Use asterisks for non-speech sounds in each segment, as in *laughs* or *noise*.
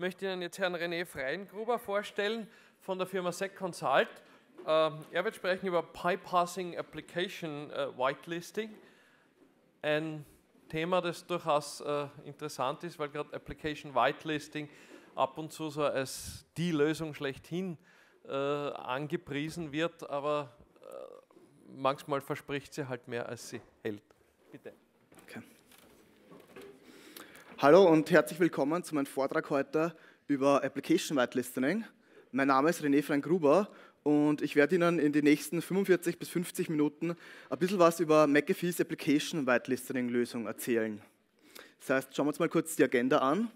möchte Ihnen jetzt Herrn René Freiengruber vorstellen von der Firma SEC Consult. Äh, er wird sprechen über Bypassing Application äh, Whitelisting, ein Thema, das durchaus äh, interessant ist, weil gerade Application Whitelisting ab und zu so als die Lösung schlechthin angepriesen wird, aber manchmal verspricht sie halt mehr, als sie hält. Bitte. Hallo und herzlich willkommen zu meinem Vortrag heute über Application White Listening. Mein Name ist René Frank Gruber und ich werde Ihnen in den nächsten 45 bis 50 Minuten ein bisschen was über McAfee's Application White Listening Lösung erzählen. Das heißt, schauen wir uns mal kurz die Agenda an.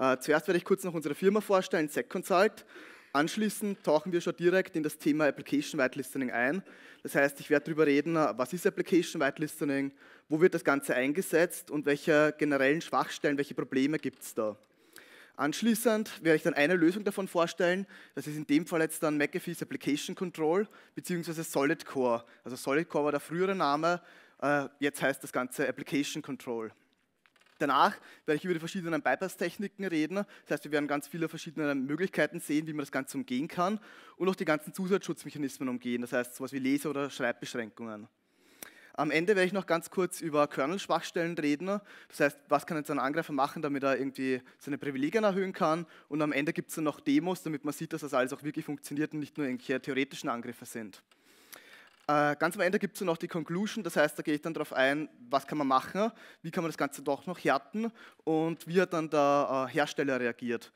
Äh, zuerst werde ich kurz noch unsere Firma vorstellen, SecConsult. Anschließend tauchen wir schon direkt in das Thema Application White Listening ein. Das heißt, ich werde darüber reden, was ist Application White Listening, wo wird das Ganze eingesetzt und welche generellen Schwachstellen, welche Probleme gibt es da. Anschließend werde ich dann eine Lösung davon vorstellen. Das ist in dem Fall jetzt dann McAfee's Application Control bzw. Solid Core. Also Solid Core war der frühere Name, äh, jetzt heißt das Ganze Application Control. Danach werde ich über die verschiedenen Bypass-Techniken reden. Das heißt, wir werden ganz viele verschiedene Möglichkeiten sehen, wie man das Ganze umgehen kann und auch die ganzen Zusatzschutzmechanismen umgehen, das heißt sowas wie Lese- oder Schreibbeschränkungen. Am Ende werde ich noch ganz kurz über Kernel-Schwachstellen reden. Das heißt, was kann jetzt ein Angreifer machen, damit er irgendwie seine Privilegien erhöhen kann. Und am Ende gibt es dann noch Demos, damit man sieht, dass das alles auch wirklich funktioniert und nicht nur irgendwelche theoretischen Angriffe sind. Äh, ganz am Ende gibt es noch die Conclusion, das heißt, da gehe ich dann darauf ein, was kann man machen, wie kann man das Ganze doch noch härten und wie hat dann der äh, Hersteller reagiert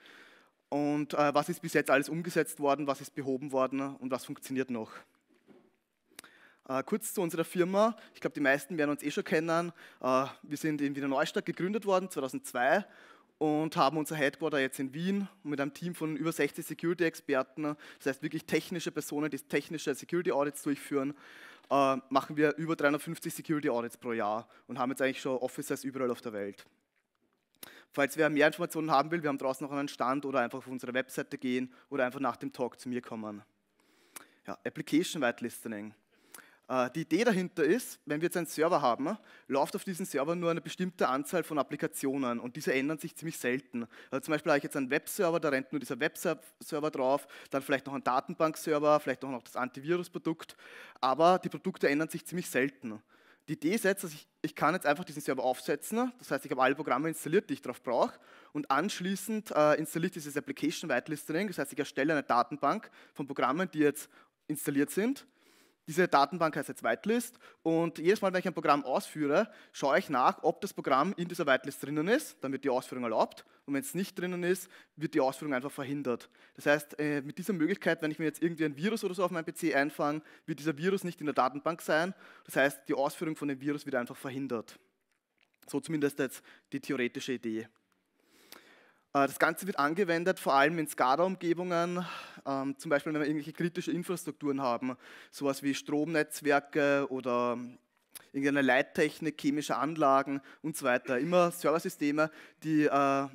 und äh, was ist bis jetzt alles umgesetzt worden, was ist behoben worden und was funktioniert noch. kurz zu unserer Firma, ich glaube, die meisten werden uns eh schon kennen. wir sind in Wiener Neustadt gegründet worden, 2002 und haben unser Headquarter jetzt in Wien mit einem Team von über 60 Security-Experten, das heißt wirklich technische Personen, die technische Security-Audits durchführen, äh, machen wir über 350 Security-Audits pro Jahr und haben jetzt eigentlich schon Offices überall auf der Welt. Falls wer mehr Informationen haben will, wir haben draußen noch einen Stand oder einfach auf unsere Webseite gehen oder einfach nach dem Talk zu mir kommen. Ja, Application White Listening. Äh, die Idee dahinter ist, wenn wir jetzt einen Server haben, läuft auf diesem Server nur eine bestimmte Anzahl von Applikationen und diese ändern sich ziemlich selten. Also zum Beispiel habe ich jetzt einen Webserver, da rennt nur dieser Webserver drauf, dann vielleicht noch einen Datenbankserver, vielleicht auch noch das Antivirusprodukt, aber die Produkte ändern sich ziemlich selten. Die Idee ist jetzt, dass ich, ich kann jetzt einfach diesen Server aufsetzen, das heißt, ich habe alle Programme installiert, die ich drauf brauche und anschließend äh, ich dieses Application Whitelistering, das heißt, ich erstelle eine Datenbank von Programmen, die jetzt installiert sind diese Datenbank heißt jetzt Whitelist und jedes Mal, wenn ich ein Programm ausführe, schaue ich nach, ob das Programm in dieser Whitelist drinnen ist, dann wird die Ausführung erlaubt und wenn es nicht drinnen ist, wird die Ausführung einfach verhindert. Das heißt, äh, mit dieser Möglichkeit, wenn ich mir jetzt irgendwie ein Virus oder so auf meinem PC einfange, wird dieser Virus nicht in der Datenbank sein, das heißt, die Ausführung von dem Virus wird einfach verhindert. So zumindest jetzt die theoretische Idee. Äh, das Ganze wird angewendet vor allem in SCADA-Umgebungen, ähm, zum Beispiel wenn wir irgendwelche kritische Infrastrukturen haben, sowas wie Stromnetzwerke oder irgendeine Leittechnik, chemische Anlagen und so weiter. Immer Serversysteme, die, äh,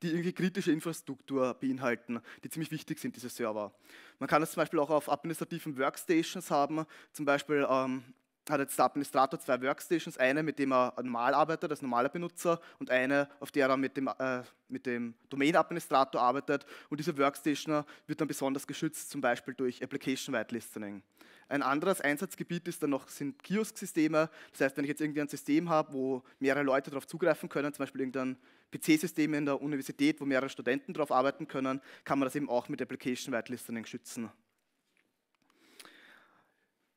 die irgendwie kritische Infrastruktur beinhalten, die ziemlich wichtig sind, diese Server. Man kann das zum Beispiel auch auf administrativen Workstations haben, zum Beispiel ähm, hat jetzt der Administrator zwei Workstations, eine, mit dem er normal arbeitet, als normaler Benutzer, und eine, auf der er mit dem, äh, mit dem Domain-Administrator arbeitet. Und diese Workstation wird dann besonders geschützt, zum Beispiel durch Application-Wide Listening. Ein anderes Einsatzgebiet ist dann noch, sind Kiosk-Systeme. Das heißt, wenn ich jetzt irgendwie ein System habe, wo mehrere Leute darauf zugreifen können, zum Beispiel irgendein PC-System in der Universität, wo mehrere Studenten darauf arbeiten können, kann man das eben auch mit Application-Wide Listening schützen.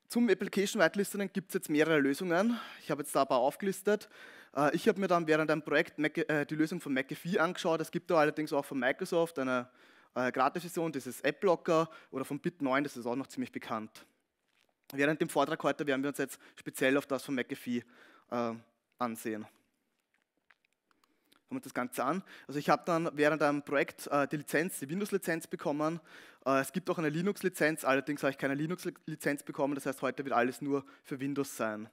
Zum Application Whitelisting gibt es jetzt mehrere Lösungen. Ich habe jetzt da ein paar aufgelistet. Äh, ich habe mir dann während einem Projekt äh, die Lösung von McAfee angeschaut. Es gibt da allerdings auch von Microsoft eine äh, Gratis-Version, das ist AppLocker oder von Bit9, das ist auch noch ziemlich bekannt. Während dem Vortrag heute werden wir uns jetzt speziell auf das von McAfee ansehen wir uns das Ganze an. Also ich habe dann während einem Projekt äh, die Lizenz, die Windows-Lizenz bekommen. Äh, es gibt auch eine Linux-Lizenz, allerdings habe ich keine Linux-Lizenz bekommen. Das heißt, heute wird alles nur für Windows sein.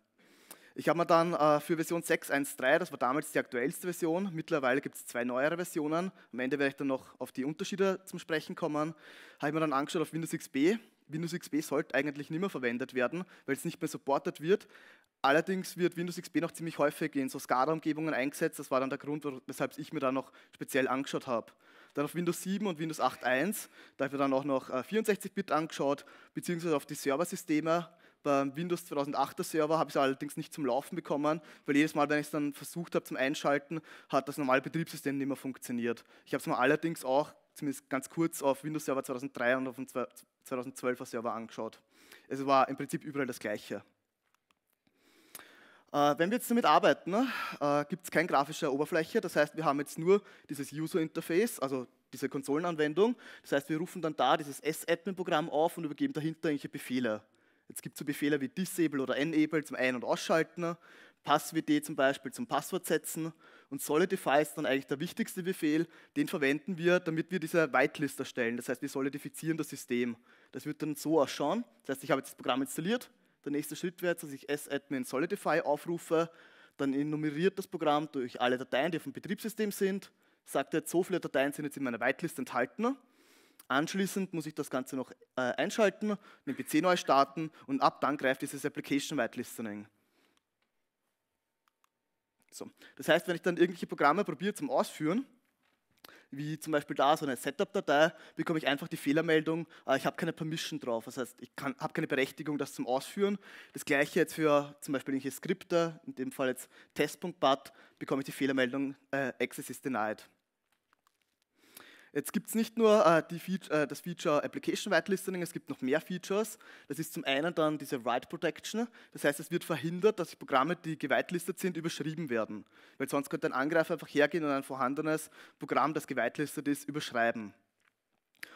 Ich habe mir dann äh, für Version 6.1.3, das war damals die aktuellste Version, mittlerweile gibt es zwei neuere Versionen, am Ende werde ich dann noch auf die Unterschiede zum Sprechen kommen, habe ich mir dann angeschaut auf Windows XP Windows XP sollte eigentlich nicht mehr verwendet werden, weil es nicht mehr supported wird. Allerdings wird Windows XP noch ziemlich häufig in so SCADA-Umgebungen eingesetzt. Das war dann der Grund, weshalb ich mir da noch speziell angeschaut habe. Dann auf Windows 7 und Windows 8.1, da habe ich dann auch noch 64-Bit äh, angeschaut, beziehungsweise auf die Serversysteme. Beim Windows 2008er Server habe ich es allerdings nicht zum Laufen bekommen, weil jedes Mal, wenn ich es dann versucht habe zum Einschalten, hat das normale Betriebssystem nicht mehr funktioniert. Ich habe es mir allerdings auch zumindest ganz kurz auf Windows Server 2003 und auf dem 2012er Server angeschaut. Es war im Prinzip überall das Gleiche. Äh, wenn wir jetzt damit arbeiten, ne, äh, gibt es keine grafische Oberfläche. Das heißt, wir haben jetzt nur dieses User Interface, also diese Konsolenanwendung. Das heißt, wir rufen dann da dieses S-Admin-Programm auf und übergeben dahinter irgendwelche Befehle. Jetzt gibt es so Befehle wie Disable oder Enable zum Ein- und Ausschalten, PassWD zum Beispiel zum Passwort setzen und Solidify ist dann eigentlich der wichtigste Befehl, den verwenden wir, damit wir diese Whitelist erstellen. Das heißt, wir solidifizieren das System. Das wird dann so ausschauen. Das heißt, ich habe jetzt das Programm installiert. Der nächste Schritt wäre dass ich s-admin solidify aufrufe. Dann enumeriert das Programm durch alle Dateien, die auf dem Betriebssystem sind. Sagt jetzt, so viele Dateien sind jetzt in meiner Whitelist enthalten. Anschließend muss ich das Ganze noch äh, einschalten, den PC neu starten und ab dann greift dieses Application Whitelistening. So. Das heißt, wenn ich dann irgendwelche Programme probiere zum Ausführen, wie zum Beispiel da so eine Setup-Datei, bekomme ich einfach die Fehlermeldung, äh, ich habe keine Permission drauf, das heißt, ich habe keine Berechtigung, das zum Ausführen. Das gleiche jetzt für zum Beispiel irgendwelche Skripte, in dem Fall jetzt test.bat, bekomme ich die Fehlermeldung, äh, Access is denied. Jetzt gibt es nicht nur äh, Feature, äh, das Feature Application Write es gibt noch mehr Features. Das ist zum einen dann diese Write Protection. Das heißt, es wird verhindert, dass Programme, die gewitelistet sind, überschrieben werden. Weil sonst könnte ein Angreifer einfach hergehen und ein vorhandenes Programm, das gewitelistet ist, überschreiben.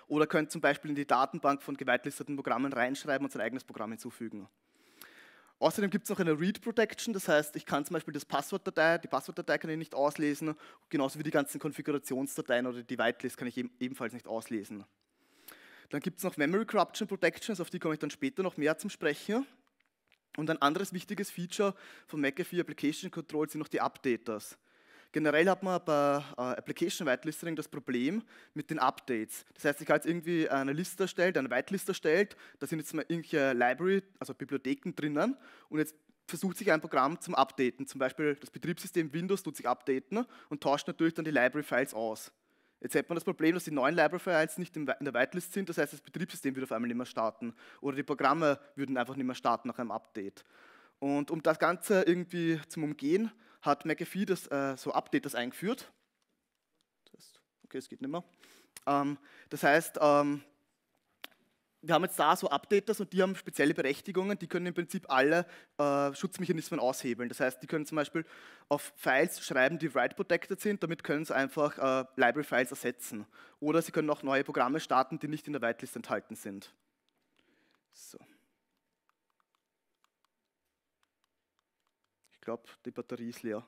Oder könnte zum Beispiel in die Datenbank von gewitelisteten Programmen reinschreiben und sein eigenes Programm hinzufügen. Außerdem gibt es noch eine Read Protection, das heißt, ich kann zum Beispiel das Passwortdatei, die Passwortdatei kann ich nicht auslesen, genauso wie die ganzen Konfigurationsdateien oder die Whitelist kann ich ebenfalls nicht auslesen. Dann gibt es noch Memory Corruption Protections, also auf die komme ich dann später noch mehr zum Sprechen. Und ein anderes wichtiges Feature von McAfee Application Control sind noch die Updaters. Generell hat man bei äh, Application Whitelisting das Problem mit den Updates. Das heißt, ich habe jetzt irgendwie eine Liste erstellt, eine Whitelist erstellt, da sind jetzt mal irgendwelche Library, also Bibliotheken drinnen und jetzt versucht sich ein Programm zum Updaten. Zum Beispiel das Betriebssystem Windows tut sich updaten und tauscht natürlich dann die Library-Files aus. Jetzt hat man das Problem, dass die neuen Library-Files nicht in der Whitelist sind, das heißt, das Betriebssystem würde auf einmal nicht mehr starten oder die Programme würden einfach nicht mehr starten nach einem Update. Und um das Ganze irgendwie zu umgehen, hat McAfee das, äh, so Update das eingeführt. Okay, es geht nicht mehr. Ähm, das heißt, ähm, wir haben jetzt da so Updaters und die haben spezielle Berechtigungen, die können im Prinzip alle äh, Schutzmechanismen aushebeln. Das heißt, die können zum Beispiel auf Files schreiben, die write-protected sind, damit können sie einfach äh, Library-Files ersetzen. Oder sie können auch neue Programme starten, die nicht in der Whitelist enthalten sind. So. glaube, die Batterie ist leer.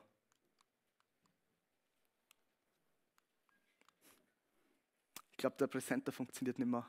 Ich glaube, der Präsenter funktioniert nicht mehr.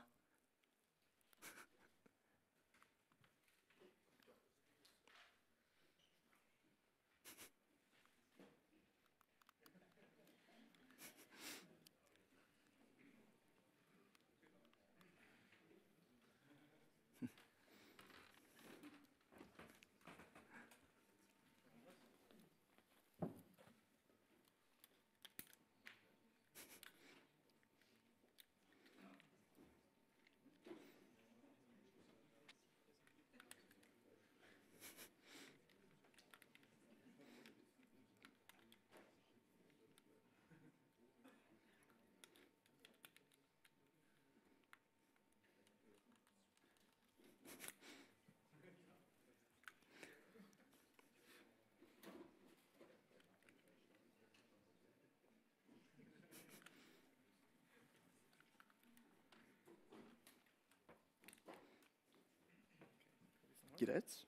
jeder jetzt?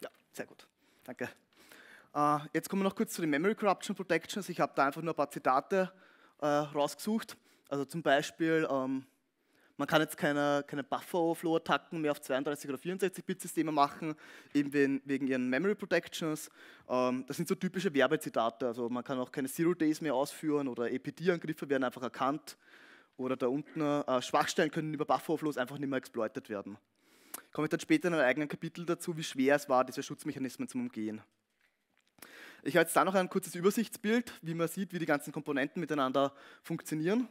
Ja, sehr gut. Danke. Äh, jetzt kommen wir noch kurz zu den Memory Corruption Protections. Ich habe da einfach nur ein paar Zitate äh, rausgesucht. Also zum Beispiel, ähm, man kann jetzt keine, keine Buffer-Overflow-Attacken mehr auf 32- oder 64-Bit-Systeme machen, eben wegen ihren Memory Protections. Ähm, das sind so typische Werbezitate, also man kann auch keine Zero-Days mehr ausführen oder EPD-Angriffe werden einfach erkannt. Oder da unten äh, Schwachstellen können über Buffer-Overflows einfach nicht mehr exploitet werden. Komme ich dann später in einem eigenen Kapitel dazu, wie schwer es war, diese Schutzmechanismen zu umgehen. Ich habe jetzt da noch ein kurzes Übersichtsbild, wie man sieht, wie die ganzen Komponenten miteinander funktionieren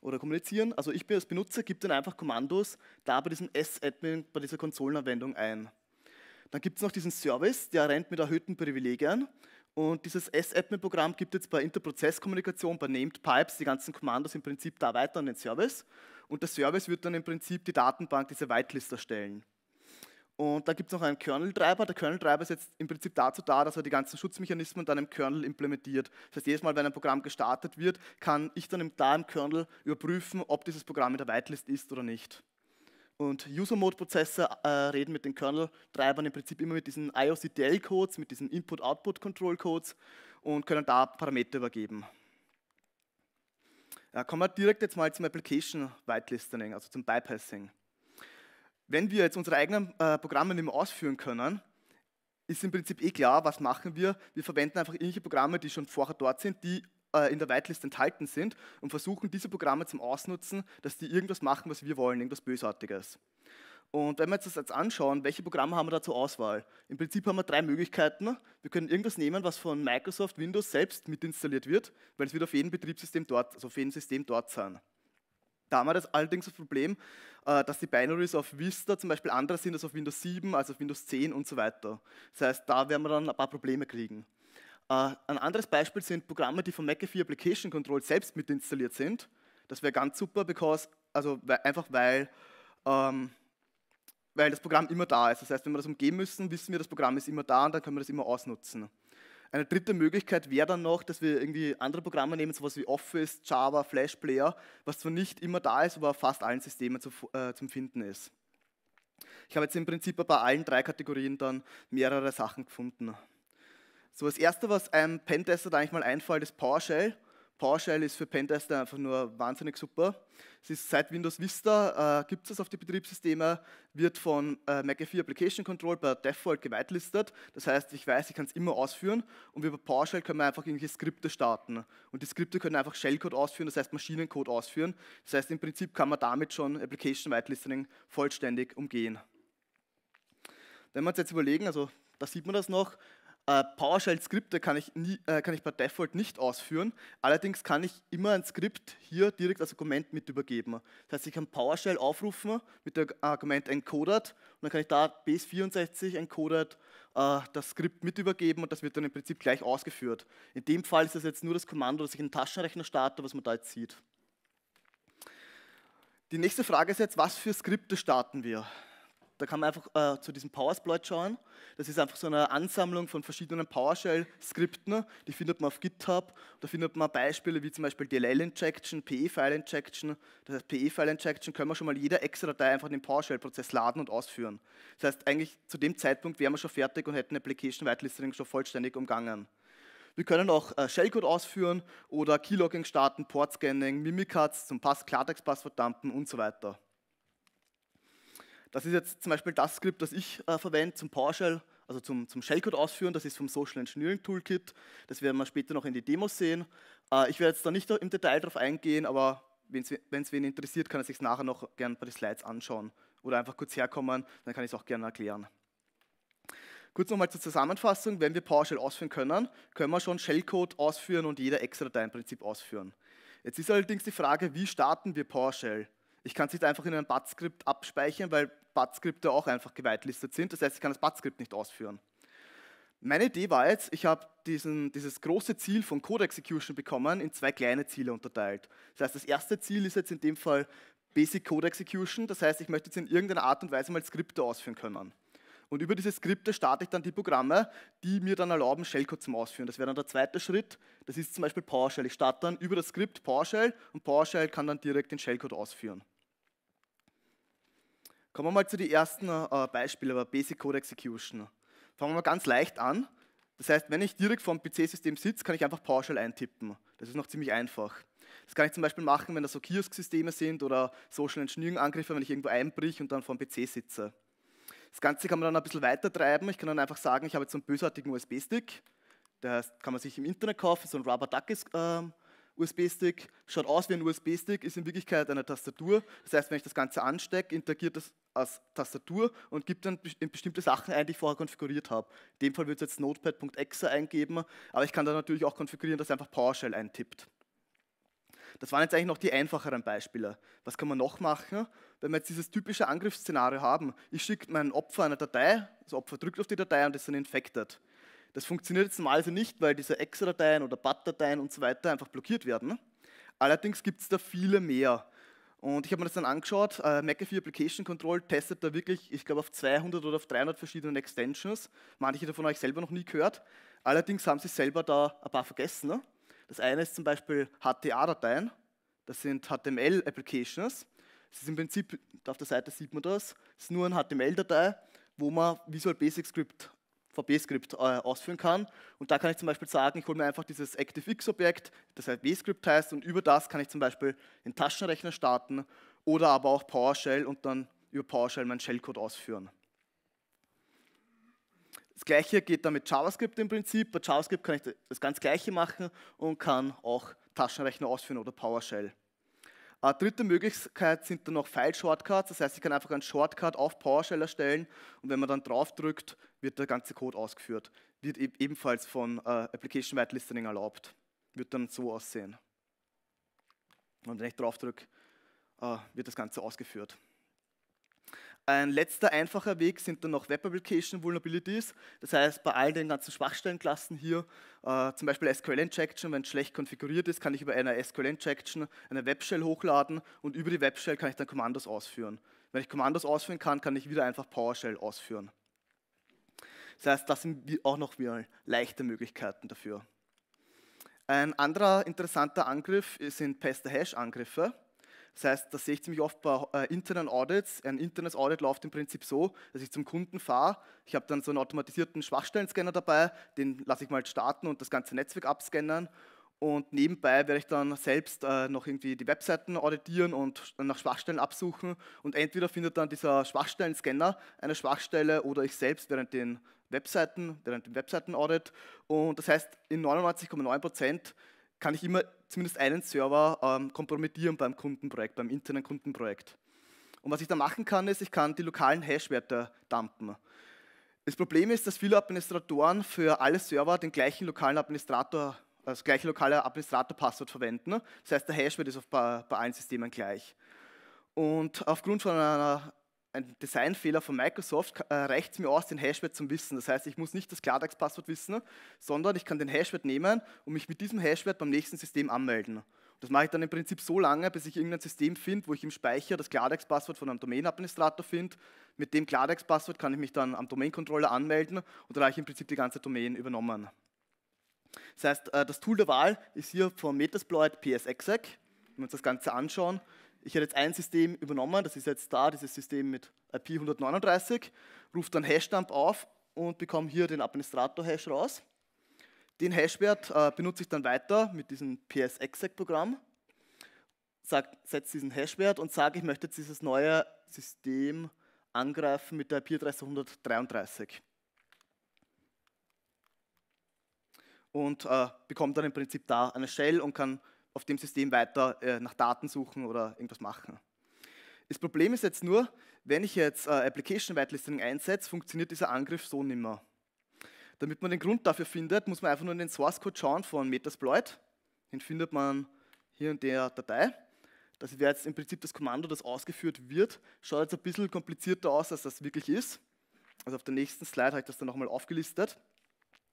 oder kommunizieren. Also ich als Benutzer gebe dann einfach Kommandos da bei diesem S-Admin, bei dieser Konsolenanwendung ein. Dann gibt es noch diesen Service, der rennt mit erhöhten Privilegien. Und dieses S-Admin-Programm gibt jetzt bei Interprozesskommunikation, bei Named Pipes, die ganzen Kommandos im Prinzip da weiter an den Service. Und der Service wird dann im Prinzip die Datenbank, diese Whitelist erstellen. Und da gibt es noch einen Kernel-Treiber. Der Kernel-Treiber ist jetzt im Prinzip dazu da, dass er die ganzen Schutzmechanismen dann im Kernel implementiert. Das heißt, jedes Mal, wenn ein Programm gestartet wird, kann ich dann da im Kernel überprüfen, ob dieses Programm in der Whitelist ist oder nicht. Und User-Mode-Prozesse äh, reden mit den Kernel-Treibern im Prinzip immer mit diesen IOCTL-Codes, mit diesen Input-Output-Control-Codes und können da Parameter übergeben. Ja, kommen wir direkt jetzt mal zum Application Whitelistening, also zum Bypassing. Wenn wir jetzt unsere eigenen äh, Programme nicht mehr ausführen können, ist im Prinzip eh klar, was machen wir. Wir verwenden einfach irgendwelche Programme, die schon vorher dort sind, die äh, in der Whitelist enthalten sind und versuchen, diese Programme zum Ausnutzen, dass die irgendwas machen, was wir wollen, irgendwas Bösartiges. Und wenn wir uns das jetzt anschauen, welche Programme haben wir da zur Auswahl? Im Prinzip haben wir drei Möglichkeiten. Wir können irgendwas nehmen, was von Microsoft Windows selbst mitinstalliert wird, weil es wird auf jedem Betriebssystem dort, also auf jedem System dort sein. Da haben wir das allerdings das Problem, äh, dass die Binaries auf Vista zum Beispiel anders sind als auf Windows 7, als auf Windows 10 und so weiter. Das heißt, da werden wir dann ein paar Probleme kriegen. Äh, ein anderes Beispiel sind Programme, die von McAfee Application Control selbst mit installiert sind. Das wäre ganz super, because, also einfach weil, ähm, weil das Programm immer da ist. Das heißt, wenn wir das umgehen müssen, wissen wir, das Programm ist immer da und dann können wir das immer ausnutzen. Eine dritte Möglichkeit wäre dann noch, dass wir irgendwie andere Programme nehmen, sowas wie Office, Java, Flash Player, was zwar nicht immer da ist, aber auf fast allen Systemen zu, äh, zum Finden ist. Ich habe jetzt im Prinzip bei allen drei Kategorien dann mehrere Sachen gefunden. So, das erste, was einem Pentester da eigentlich mal einfällt, ist PowerShell. PowerShell ist für Pentester einfach nur wahnsinnig super. Es ist seit Windows Vista, äh, gibt es das auf die Betriebssysteme, wird von äh, McAfee Application Control per Default gewitelistet. Das heißt, ich weiß, ich kann es immer ausführen und über PowerShell können wir einfach irgendwelche Skripte starten. Und die Skripte können einfach Shellcode ausführen, das heißt Maschinencode ausführen. Das heißt, im Prinzip kann man damit schon Application Whitelisting vollständig umgehen. Wenn wir uns jetzt überlegen, also da sieht man das noch, äh, PowerShell-Skripte kann, ich äh, kann ich per Default nicht ausführen, allerdings kann ich immer ein Skript hier direkt als Argument mit übergeben. Das heißt, ich kann PowerShell aufrufen mit dem Argument encoded und dann kann ich da base64 encoded äh, das Skript mit übergeben und das wird dann im Prinzip gleich ausgeführt. In dem Fall ist das jetzt nur das Kommando, dass ich einen Taschenrechner starte, was man da jetzt sieht. Die nächste Frage ist jetzt, was für Skripte starten wir? Da kann man einfach äh, zu diesem PowerSploit schauen. Das ist einfach so eine Ansammlung von verschiedenen PowerShell-Skripten. Ne? Die findet man auf GitHub. Da findet man Beispiele wie zum Beispiel DLL-Injection, PE-File-Injection. Das heißt, PE-File-Injection können wir schon mal jede extra datei einfach in den PowerShell-Prozess laden und ausführen. Das heißt, eigentlich zu dem Zeitpunkt wären wir schon fertig und hätten Application Whitelisting schon vollständig umgangen. Wir können auch äh, Shellcode ausführen oder Keylogging starten, Port-Scanning, Mimicards zum Pass, Klartext-Passwort dumpen und so weiter. Das ist jetzt zum Beispiel das Skript, das ich äh, verwende zum PowerShell, also zum, zum Shellcode ausführen. Das ist vom Social Engineering Toolkit. Das werden wir später noch in die Demos sehen. Äh, ich werde jetzt da nicht im Detail drauf eingehen, aber wenn es wen interessiert, kann er sich nachher noch gerne bei den Slides anschauen oder einfach kurz herkommen, dann kann ich es auch gerne erklären. Kurz nochmal zur Zusammenfassung, wenn wir PowerShell ausführen können, können wir schon Shellcode ausführen und jede Exe-Datei im Prinzip ausführen. Jetzt ist allerdings die Frage, wie starten wir PowerShell? Ich kann es nicht einfach in einem BAT-Skript abspeichern, weil BAT-Skripte auch einfach geweihtlistet sind. Das heißt, ich kann das BAT-Skript nicht ausführen. Meine Idee war jetzt, ich habe dieses große Ziel von Code Execution bekommen, in zwei kleine Ziele unterteilt. Das heißt, das erste Ziel ist jetzt in dem Fall Basic Code Execution. Das heißt, ich möchte jetzt in irgendeiner Art und Weise mal Skripte ausführen können. Und über diese Skripte starte ich dann die Programme, die mir dann erlauben, Shellcode zum Ausführen. Das wäre dann der zweite Schritt. Das ist zum Beispiel PowerShell. Ich starte dann über das Skript PowerShell und PowerShell kann dann direkt den Shellcode ausführen. Kommen wir mal zu den ersten äh, Beispielen, aber Basic Code Execution. Fangen wir mal ganz leicht an. Das heißt, wenn ich direkt vom PC-System sitze, kann ich einfach PowerShell eintippen. Das ist noch ziemlich einfach. Das kann ich zum Beispiel machen, wenn das so Kiosk-Systeme sind oder Social Engineering-Angriffe, wenn ich irgendwo einbrich und dann vom PC sitze. Das Ganze kann man dann ein bisschen weiter treiben. Ich kann dann einfach sagen, ich habe jetzt so einen bösartigen USB-Stick. Der kann man sich im Internet kaufen, so ein Rubber Duck ist, äh, USB-Stick schaut aus wie ein USB-Stick, ist in Wirklichkeit eine Tastatur. Das heißt, wenn ich das Ganze anstecke, interagiert das als Tastatur und gibt dann bestimmte Sachen ein, die ich vorher konfiguriert habe. In dem Fall wird es jetzt Notepad.exe eingeben, aber ich kann dann natürlich auch konfigurieren, dass einfach PowerShell eintippt. Das waren jetzt eigentlich noch die einfacheren Beispiele. Was kann man noch machen? Wenn wir jetzt dieses typische Angriffsszenario haben, ich schicke mein Opfer eine Datei, das Opfer drückt auf die Datei und ist dann infected. Das funktioniert jetzt normalerweise nicht, weil diese Exe-Dateien oder BAT-Dateien und so weiter einfach blockiert werden. Allerdings gibt es da viele mehr. Und ich habe mir das dann angeschaut. Äh, McAfee Application Control testet da wirklich, ich glaube, auf 200 oder auf 300 verschiedenen Extensions. Manche davon habe ich selber noch nie gehört. Allerdings haben sie selber da ein paar vergessen. Ne? Das eine ist zum Beispiel HTA-Dateien. Das sind HTML-Applications. Das ist im Prinzip, auf der Seite sieht man das, das ist nur eine HTML-Datei, wo man Visual Basic Script VB-Skript äh, ausführen kann. Und da kann ich zum Beispiel sagen, ich hole mir einfach dieses ActiveX-Objekt, das halt b skript heißt, und über das kann ich zum Beispiel den Taschenrechner starten oder aber auch PowerShell und dann über PowerShell meinen Shellcode ausführen. Das gleiche geht dann mit JavaScript im Prinzip. Bei JavaScript kann ich das ganz gleiche machen und kann auch Taschenrechner ausführen oder PowerShell. Eine dritte Möglichkeit sind dann noch File-Shortcuts, das heißt, ich kann einfach einen Shortcut auf PowerShell erstellen und wenn man dann drauf drückt, wird der ganze Code ausgeführt. Wird e-, ebenfalls von äh, Application Wide Listening erlaubt. Wird dann so aussehen. Und wenn ich drauf drücke, äh, wird das Ganze ausgeführt. Ein letzter einfacher Weg sind dann noch Web Application Vulnerabilities. Das heißt, bei all den ganzen Schwachstellenklassen hier, äh, zum Beispiel SQL Injection, wenn es schlecht konfiguriert ist, kann ich über eine SQL Injection eine Webshell hochladen und über die Webshell kann ich dann Kommandos ausführen. Wenn ich Kommandos ausführen kann, kann ich wieder einfach PowerShell ausführen. Das heißt, das sind auch noch wieder leichte Möglichkeiten dafür. Ein anderer interessanter Angriff sind pester hash angriffe das heißt, das sehe ich ziemlich oft bei äh, internen Audits. Ein internes Audit läuft im Prinzip so, dass ich zum Kunden fahre. Ich habe dann so einen automatisierten Schwachstellenscanner dabei, den lasse ich mal halt starten und das ganze Netzwerk abscannen. Und nebenbei werde ich dann selbst äh, noch irgendwie die Webseiten auditieren und nach Schwachstellen absuchen. Und entweder findet dann dieser Schwachstellenscanner eine Schwachstelle oder ich selbst während den Webseiten, während dem Webseiten-Audit. Und das heißt, in 99,9 Prozent kann ich immer zumindest einen Server ähm, kompromittieren beim Kundenprojekt, beim internen Kundenprojekt. Und was ich da machen kann, ist, ich kann die lokalen Hash-Werte dumpen. Das Problem ist, dass viele Administratoren für alle Server den gleichen lokalen Administrator, äh, das gleiche lokale Administrator-Passwort verwenden. Das heißt, der Hash-Wert ist auf, bei, bei allen Systemen gleich. Und aufgrund von einer ein Designfehler von Microsoft äh, reicht mir aus, den Hashwert zu wissen. Das heißt, ich muss nicht das Klardax-Passwort wissen, sondern ich kann den Hashwert nehmen und mich mit diesem Hashwert beim nächsten System anmelden. das mache ich dann im Prinzip so lange, bis ich irgendein System finde, wo ich im Speicher das Klardax-Passwort von einem Domain-Administrator finde. Mit dem Klardax-Passwort kann ich mich dann am Domain-Controller anmelden und dann habe ich im Prinzip die ganze Domain übernommen. Das heißt, äh, das Tool der Wahl ist hier von Metasploit PSExec. Wenn wir uns das Ganze anschauen, ich hätte jetzt ein System übernommen, das ist jetzt da, dieses System mit IP 139, rufe dann Hashdump auf und bekomme hier den Administrator-Hash raus. Den Hashwert äh, benutze ich dann weiter mit diesem PS-Exec-Programm, setze diesen Hashwert und sage, ich möchte jetzt dieses neue System angreifen mit der IP-Adresse 133. Und äh, bekomme dann im Prinzip da eine Shell und kann auf dem System weiter äh, nach Daten suchen oder irgendwas machen. Das Problem ist jetzt nur, wenn ich jetzt äh, Application Whitelisting einsetze, funktioniert dieser Angriff so nimmer. Damit man den Grund dafür findet, muss man einfach nur in den Source Code schauen von Metasploit. Den findet man hier in der Datei. Das wäre jetzt im Prinzip das Kommando, das ausgeführt wird. Schaut jetzt ein bisschen komplizierter aus, als das wirklich ist. Also auf der nächsten Slide habe ich das dann nochmal aufgelistet.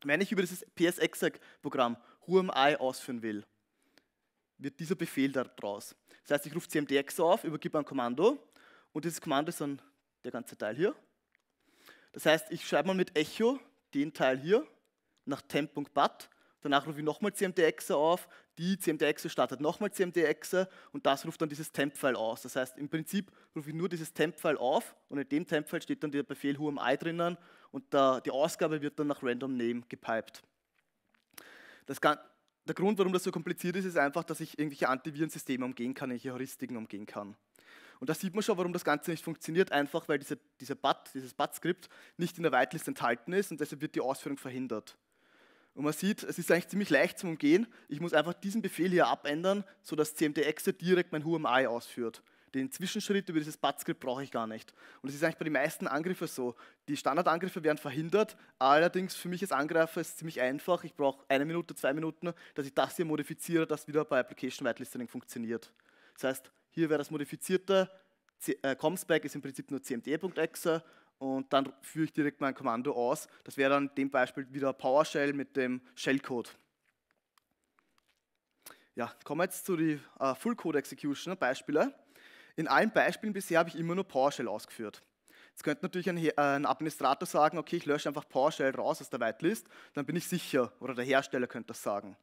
Wenn ich über dieses PSExec-Programm HUMI ausführen will, wird dieser Befehl daraus. Das heißt, ich rufe CMDX auf, übergebe ein Kommando und dieses Kommando ist dann der ganze Teil hier. Das heißt, ich schreibe mal mit Echo den Teil hier nach temp.bat, danach rufe ich nochmal CMDX auf, die CMDX startet nochmal CMDX und das ruft dann dieses Temp-File aus. Das heißt, im Prinzip rufe ich nur dieses Temp-File auf und in dem Temp-File steht dann der Befehl HUMI drinnen und die Ausgabe wird dann nach Random Name gepiped. Das Ganze der Grund, warum das so kompliziert ist, ist einfach, dass ich irgendwelche Antivirensysteme umgehen kann, irgendwelche Heuristiken umgehen kann. Und da sieht man schon, warum das Ganze nicht funktioniert, einfach weil diese, diese BAT, dieses BAT-Skript nicht in der Whitelist enthalten ist und deshalb wird die Ausführung verhindert. Und man sieht, es ist eigentlich ziemlich leicht zum Umgehen. Ich muss einfach diesen Befehl hier abändern, sodass cmd cmdexit direkt mein HUMI ausführt. Den Zwischenschritt über dieses Butt-Skript brauche ich gar nicht. Und das ist eigentlich bei den meisten Angriffen so. Die Standardangriffe werden verhindert, allerdings für mich als Angreifer ist es ziemlich einfach. Ich brauche eine Minute, zwei Minuten, dass ich das hier modifiziere, das wieder bei Application Whitelistening funktioniert. Das heißt, hier wäre das modifizierte, äh, ComSpec ist im Prinzip nur cmd.exe und dann führe ich direkt mein Kommando aus. Das wäre dann in dem Beispiel wieder PowerShell mit dem Shellcode. Ja, kommen wir jetzt zu den äh, Full Code Execution Beispiele. In allen Beispielen bisher habe ich immer nur PowerShell ausgeführt. Jetzt könnte natürlich ein, äh, ein, Administrator sagen, okay, ich lösche einfach PowerShell raus aus der Whitelist, dann bin ich sicher, oder der Hersteller könnte das sagen.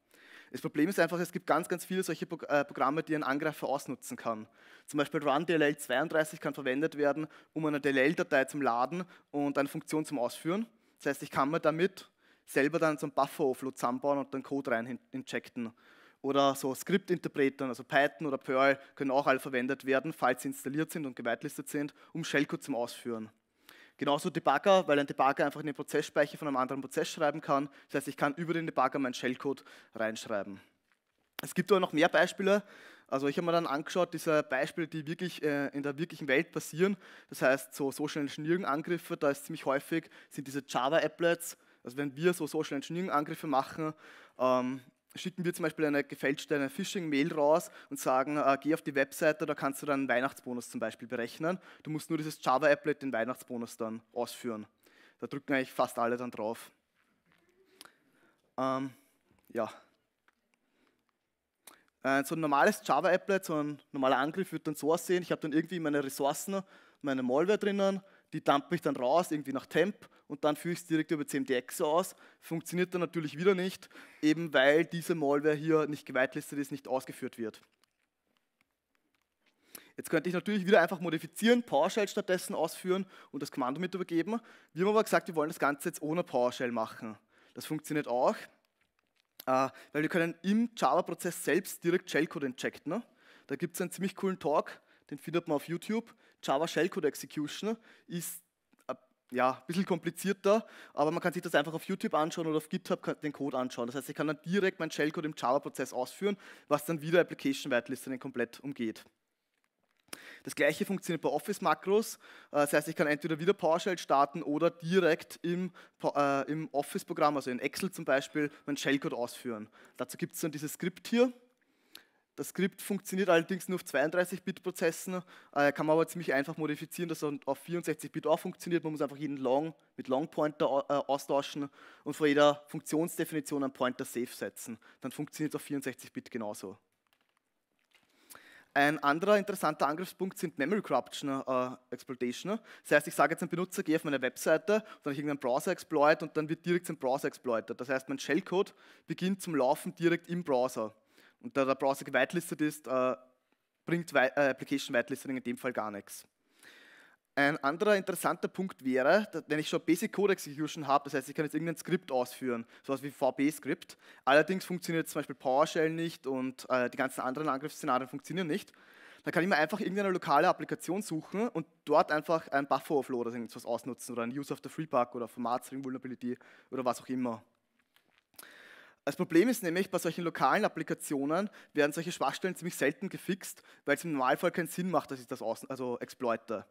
Das Problem ist einfach, es gibt ganz, ganz viele solche äh, Programme, die ein Angreifer ausnutzen kann. Zum Beispiel RunDLL32 kann verwendet werden, um eine DLL-Datei zum Laden und eine Funktion zum Ausführen. Das heißt, ich kann mir damit selber dann so einen buffer offload zusammenbauen und dann Code rein injecten oder so Skriptinterpretern, also Python oder Perl, können auch alle verwendet werden, falls sie installiert sind und gewaltlistet sind, um Shellcode zum Ausführen. Genauso Debugger, weil ein Debugger einfach in den Prozessspeicher von einem anderen Prozess schreiben kann. Das heißt, ich kann über den Debugger meinen Shellcode reinschreiben. Es gibt aber noch mehr Beispiele. Also ich habe mir dann angeschaut, diese Beispiele, die wirklich äh, in der wirklichen Welt passieren. Das heißt, so Social Engineering-Angriffe, da ist ziemlich häufig, sind diese Java-Applets. Also wenn wir so Social Engineering-Angriffe machen, ähm, schicken wir zum Beispiel eine gefälschte Phishing-Mail raus und sagen, äh, geh auf die Webseite, da kannst du dann einen Weihnachtsbonus zum Beispiel berechnen. Du musst nur dieses Java-Applet, den Weihnachtsbonus dann ausführen. Da drücken eigentlich fast alle dann drauf. Ähm, ja. Äh, so ein normales Java-Applet, so ein normaler Angriff wird dann so aussehen, ich habe dann irgendwie meine Ressourcen, meine Malware drinnen, die dumpt ich dann raus, irgendwie nach Temp und dann führe ich es direkt über CMDX aus. Funktioniert dann natürlich wieder nicht, eben weil diese Malware hier nicht gewaltlistet ist, nicht ausgeführt wird. Jetzt könnte ich natürlich wieder einfach modifizieren, PowerShell stattdessen ausführen und das Kommando mit übergeben. Wir haben aber gesagt, wir wollen das Ganze jetzt ohne PowerShell machen. Das funktioniert auch, äh, weil wir können im Java-Prozess selbst direkt Shellcode injecten. Ne? Da gibt es einen ziemlich coolen Talk, den findet man auf YouTube. Java Shellcode Execution ist ja, ein bisschen komplizierter, aber man kann sich das einfach auf YouTube anschauen oder auf GitHub den Code anschauen. Das heißt, ich kann dann direkt meinen Shellcode im Java-Prozess ausführen, was dann wieder Application Whitelistering komplett umgeht. Das gleiche funktioniert bei Office-Makros. Äh, das heißt, ich kann entweder wieder PowerShell starten oder direkt im, äh, im Office-Programm, also in Excel zum Beispiel, meinen Shellcode ausführen. Dazu gibt es dann dieses Skript hier. Das Skript funktioniert allerdings nur auf 32-Bit-Prozessen, äh, kann man aber ziemlich einfach modifizieren, dass er auf 64-Bit auch funktioniert. Man muss einfach jeden Long mit Long-Pointer äh, austauschen und vor jeder Funktionsdefinition einen Pointer safe setzen. Dann funktioniert es auf 64-Bit genauso. Ein anderer interessanter Angriffspunkt sind Memory Corruption äh, Exploitation. Das heißt, ich sage jetzt einem Benutzer, gehe auf meine Webseite, dann habe ich irgendeinen Browser-Exploit und dann wird direkt sein Browser exploited. Das heißt, mein Shellcode beginnt zum Laufen direkt im Browser. Und da der Browser gewitelistet ist, äh, bringt äh, Application Whitelisting in dem Fall gar nichts. Ein anderer interessanter Punkt wäre, wenn ich schon Basic Code Execution habe, das heißt, ich kann jetzt irgendein Skript ausführen, sowas wie VB-Skript. Allerdings funktioniert zum Beispiel PowerShell nicht und äh, die ganzen anderen Angriffsszenarien funktionieren nicht. Dann kann ich mir einfach irgendeine lokale Applikation suchen und dort einfach ein Buffer-Overflow oder irgendwas ausnutzen oder ein Use of the Free Pack oder Formatstring Vulnerability oder was auch immer. Das Problem ist nämlich, bei solchen lokalen Applikationen werden solche Schwachstellen ziemlich selten gefixt, weil es im Normalfall keinen Sinn macht, dass ich das außen, also exploite.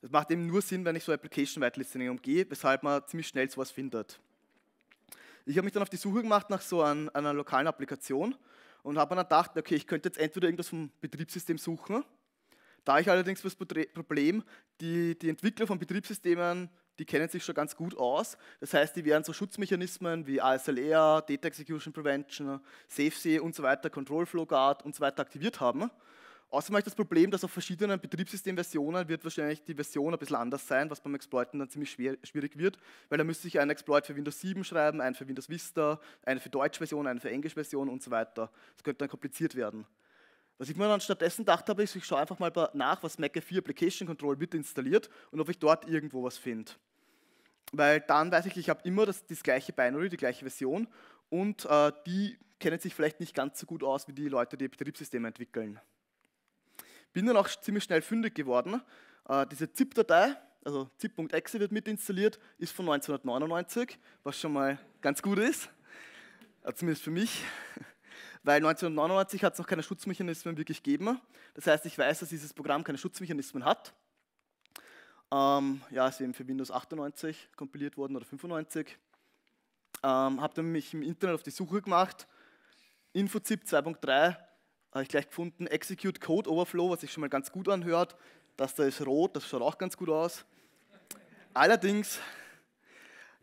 Es macht eben nur Sinn, wenn ich so Application Whitelisting umgehe, weshalb man ziemlich schnell sowas findet. Ich habe mich dann auf die Suche gemacht nach so an, einer lokalen Applikation und habe dann gedacht, okay, ich könnte jetzt entweder irgendwas vom Betriebssystem suchen. Da ich allerdings das Problem, die, die Entwickler von Betriebssystemen die kennen sich schon ganz gut aus. Das heißt, die werden so Schutzmechanismen wie ASLR, e Data Execution Prevention, SafeSea und so weiter, Control Flow Guard und so weiter aktiviert haben. Außerdem habe ich das Problem, dass auf verschiedenen Betriebssystemversionen wird wahrscheinlich die Version ein bisschen anders sein, was beim Exploiten dann ziemlich schwer, schwierig wird, weil da müsste ich einen Exploit für Windows 7 schreiben, einen für Windows Vista, einen für Deutsch-Version, einen für Englisch-Version und so weiter. Das könnte dann kompliziert werden. Was ich mir dann stattdessen gedacht habe, ist, ich schaue einfach mal nach, was McAfee Application Control mit installiert und ob ich dort irgendwo was finde. Weil dann weiß ich, ich habe immer das, das gleiche Binary, die gleiche Version und äh, die kennen sich vielleicht nicht ganz so gut aus wie die Leute, die Betriebssysteme entwickeln. Bin dann auch ziemlich schnell fündig geworden. Äh, diese ZIP-Datei, also zip.exe wird mit installiert, ist von 1999, was schon mal ganz gut ist, äh, zumindest für mich. *laughs* weil 1999 hat es noch keine Schutzmechanismen wirklich gegeben. Das heißt, ich weiß, dass dieses Programm keine Schutzmechanismen hat. Ähm, ja, ist eben für Windows 98 kompiliert worden oder 95. Ähm, habe dann mich im Internet auf die Suche gemacht. Infozip 2.3 habe ich gleich gefunden. Execute Code Overflow, was sich schon mal ganz gut anhört. Das da ist rot, das schaut auch ganz gut aus. Allerdings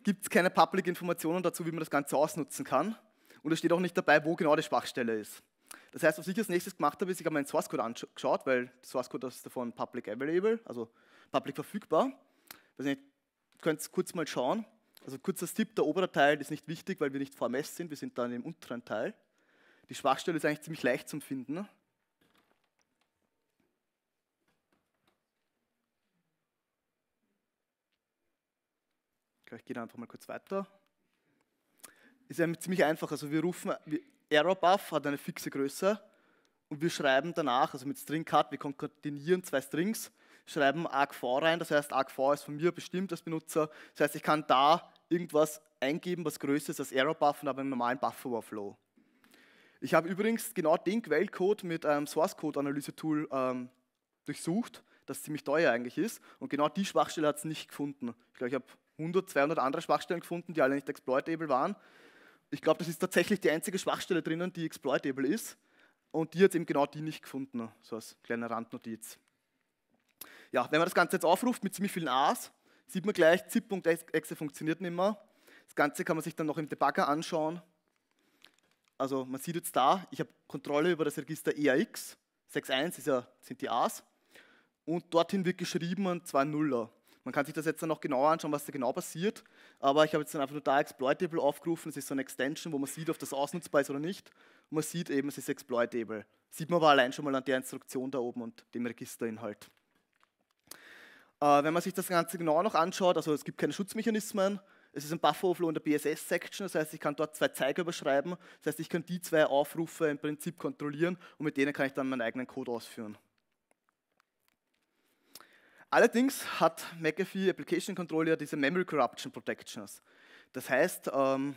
gibt es keine Public Informationen dazu, wie man das Ganze ausnutzen kann. Und es steht auch nicht dabei, wo genau die Schwachstelle ist. Das heißt, was ich als nächstes gemacht habe, ist, ich habe meinen Source Code angeschaut, weil Source Code ist davon public available, also public verfügbar. Weiß könnt es kurz mal schauen. Also kurzer Tipp, der obere Teil ist nicht wichtig, weil wir nicht VMS sind, wir sind dann im unteren Teil. Die Schwachstelle ist eigentlich ziemlich leicht zu finden. Ne? Ich gehe einfach mal kurz weiter ist ja ziemlich einfach. Also wir rufen, Aerobuff hat eine fixe Größe und wir schreiben danach, also mit Stringcut, wir konkordinieren zwei Strings, schreiben argv rein, das heißt argv ist von mir bestimmt als Benutzer, das heißt ich kann da irgendwas eingeben, was größer ist als Aerobuff und habe einen normalen Buffer-Overflow. Ich habe übrigens genau den Quellcode mit einem Source-Code-Analyse-Tool ähm, durchsucht, das ziemlich teuer eigentlich ist und genau die Schwachstelle hat es nicht gefunden. Ich glaube, ich habe 100, 200 andere Schwachstellen gefunden, die alle nicht exploitable waren ich glaube, das ist tatsächlich die einzige Schwachstelle drinnen, die exploitable ist. Und die hat eben genau die nicht gefunden, so als kleine Randnotiz. Ja, wenn man das Ganze jetzt aufruft mit ziemlich vielen A's, sieht man gleich, zip.exe funktioniert nicht mehr. Das Ganze kann man sich dann noch im Debugger anschauen. Also man sieht jetzt da, ich habe Kontrolle über das Register EAX, 6.1 ja, sind die A's, und dorthin wird geschrieben ein 2.0er. Man kann sich das jetzt dann noch genauer anschauen, was da genau passiert. Aber ich habe jetzt dann einfach nur da Exploitable aufgerufen. Das ist so eine Extension, wo man sieht, ob das ausnutzbar ist oder nicht. Und man sieht eben, es ist Exploitable. Sieht man aber allein schon mal an der Instruktion da oben und dem Registerinhalt. Äh, wenn man sich das Ganze genauer noch anschaut, also es gibt keine Schutzmechanismen, es ist ein Buffer-Overflow in der BSS-Section, das heißt, ich kann dort zwei Zeiger überschreiben, das heißt, ich kann die zwei Aufrufe im Prinzip kontrollieren und mit denen kann ich dann meinen eigenen Code ausführen. Allerdings hat McAfee Application Controller diese Memory Corruption Protections. Das heißt, ähm,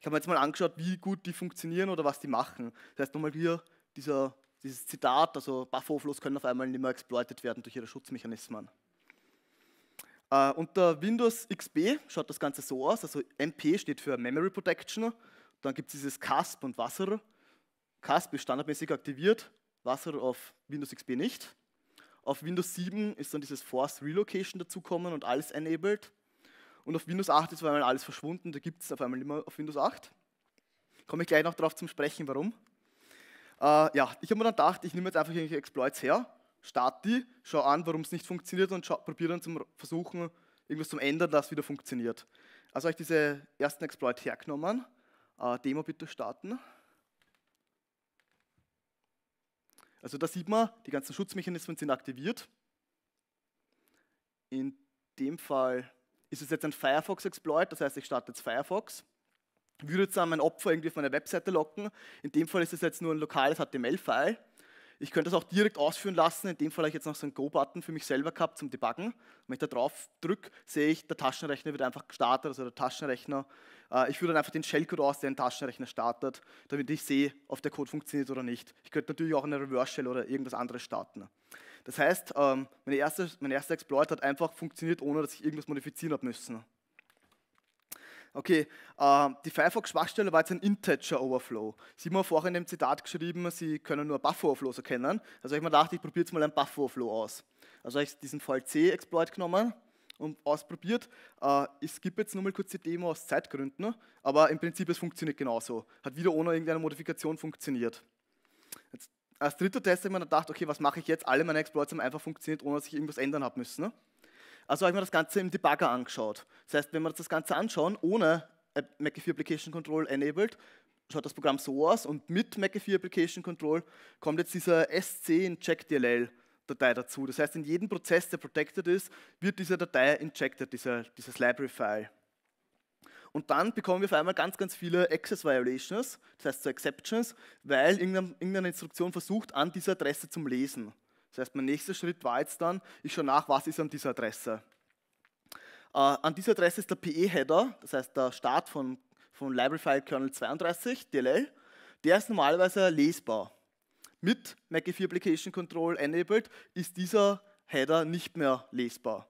ich habe mir jetzt mal angeschaut, wie gut die funktionieren oder was die machen. Das heißt nochmal hier dieser, dieses Zitat, also Buffer-Overflows können auf einmal nicht mehr exploitet werden durch ihre Schutzmechanismen. Äh, unter Windows XP schaut das Ganze so aus, also MP steht für Memory Protection, dann gibt es dieses CASP und Wasser. CASP ist standardmäßig aktiviert, Wasser auf Windows XP nicht. Auf Windows 7 ist dann dieses Force Relocation dazukommen und alles enabled. Und auf Windows 8 ist auf einmal alles verschwunden, da gibt es auf einmal immer auf Windows 8. Komme ich gleich noch darauf zum Sprechen, warum. Äh, ja, ich habe mir dann gedacht, ich nehme jetzt einfach irgendwelche Exploits her, starte die, schaue an, warum es nicht funktioniert und probiere dann zum Versuchen, irgendwas zum Ändern, dass es wieder funktioniert. Also habe ich diese ersten Exploits hergenommen. Äh, Demo bitte starten. Also da sieht man, die ganzen Schutzmechanismen sind aktiviert. In dem Fall ist es jetzt ein Firefox-Exploit, das heißt, ich starte jetzt Firefox, würde jetzt mein Opfer irgendwie auf meine Webseite locken. In dem Fall ist es jetzt nur ein lokales HTML-File ich könnte das auch direkt ausführen lassen. In dem Fall habe ich jetzt noch so einen Go-Button für mich selber gehabt zum Debuggen. Wenn ich da drauf drücke, sehe ich, der Taschenrechner wird einfach gestartet, also der Taschenrechner. Äh, ich führe dann einfach den Shellcode aus, der den Taschenrechner startet, damit ich sehe, ob der Code funktioniert oder nicht. Ich könnte natürlich auch eine Reverse-Shell oder irgendwas anderes starten. Das heißt, ähm, meine erste, mein erster Exploit hat einfach funktioniert, ohne dass ich irgendwas modifizieren habe müssen. Okay, äh, die Firefox-Schwachstelle war jetzt ein Integer-Overflow. Sie haben vorhin in dem Zitat geschrieben, Sie können nur Buffer-Overflows erkennen. Also habe ich mir gedacht, ich probiere jetzt mal einen Buffer-Overflow aus. Also habe ich diesen VLC-Exploit genommen und ausprobiert. Äh, ich skippe jetzt nur mal kurz die Demo aus Zeitgründen, aber im Prinzip es funktioniert genauso. Hat wieder ohne irgendeine Modifikation funktioniert. Jetzt als dritter Test habe ich mir gedacht, okay, was mache ich jetzt? Alle meine Exploits haben einfach funktioniert, ohne dass ich irgendwas ändern habe müssen. Ne? Also habe ich mir das Ganze im Debugger angeschaut. Das heißt, wenn wir uns das Ganze anschauen, ohne McAfee Application Control enabled, schaut das Programm so aus und mit McAfee Application Control kommt jetzt dieser SC Inject DLL Datei dazu. Das heißt, in jedem Prozess, der protected ist, wird diese Datei injected, dieser, dieses Library-File. Und dann bekommen wir auf einmal ganz, ganz viele Access Violations, das heißt so Exceptions, weil irgendeine, irgendeine Instruktion versucht, an dieser Adresse zu lesen. Das heißt, mein nächster Schritt war jetzt dann, ich schaue nach, was ist an dieser Adresse. Äh, an dieser Adresse ist der PE-Header, das heißt der Start von, von Library-File Kernel 32, DLL. Der ist normalerweise lesbar. Mit McAfee Application Control enabled ist dieser Header nicht mehr lesbar.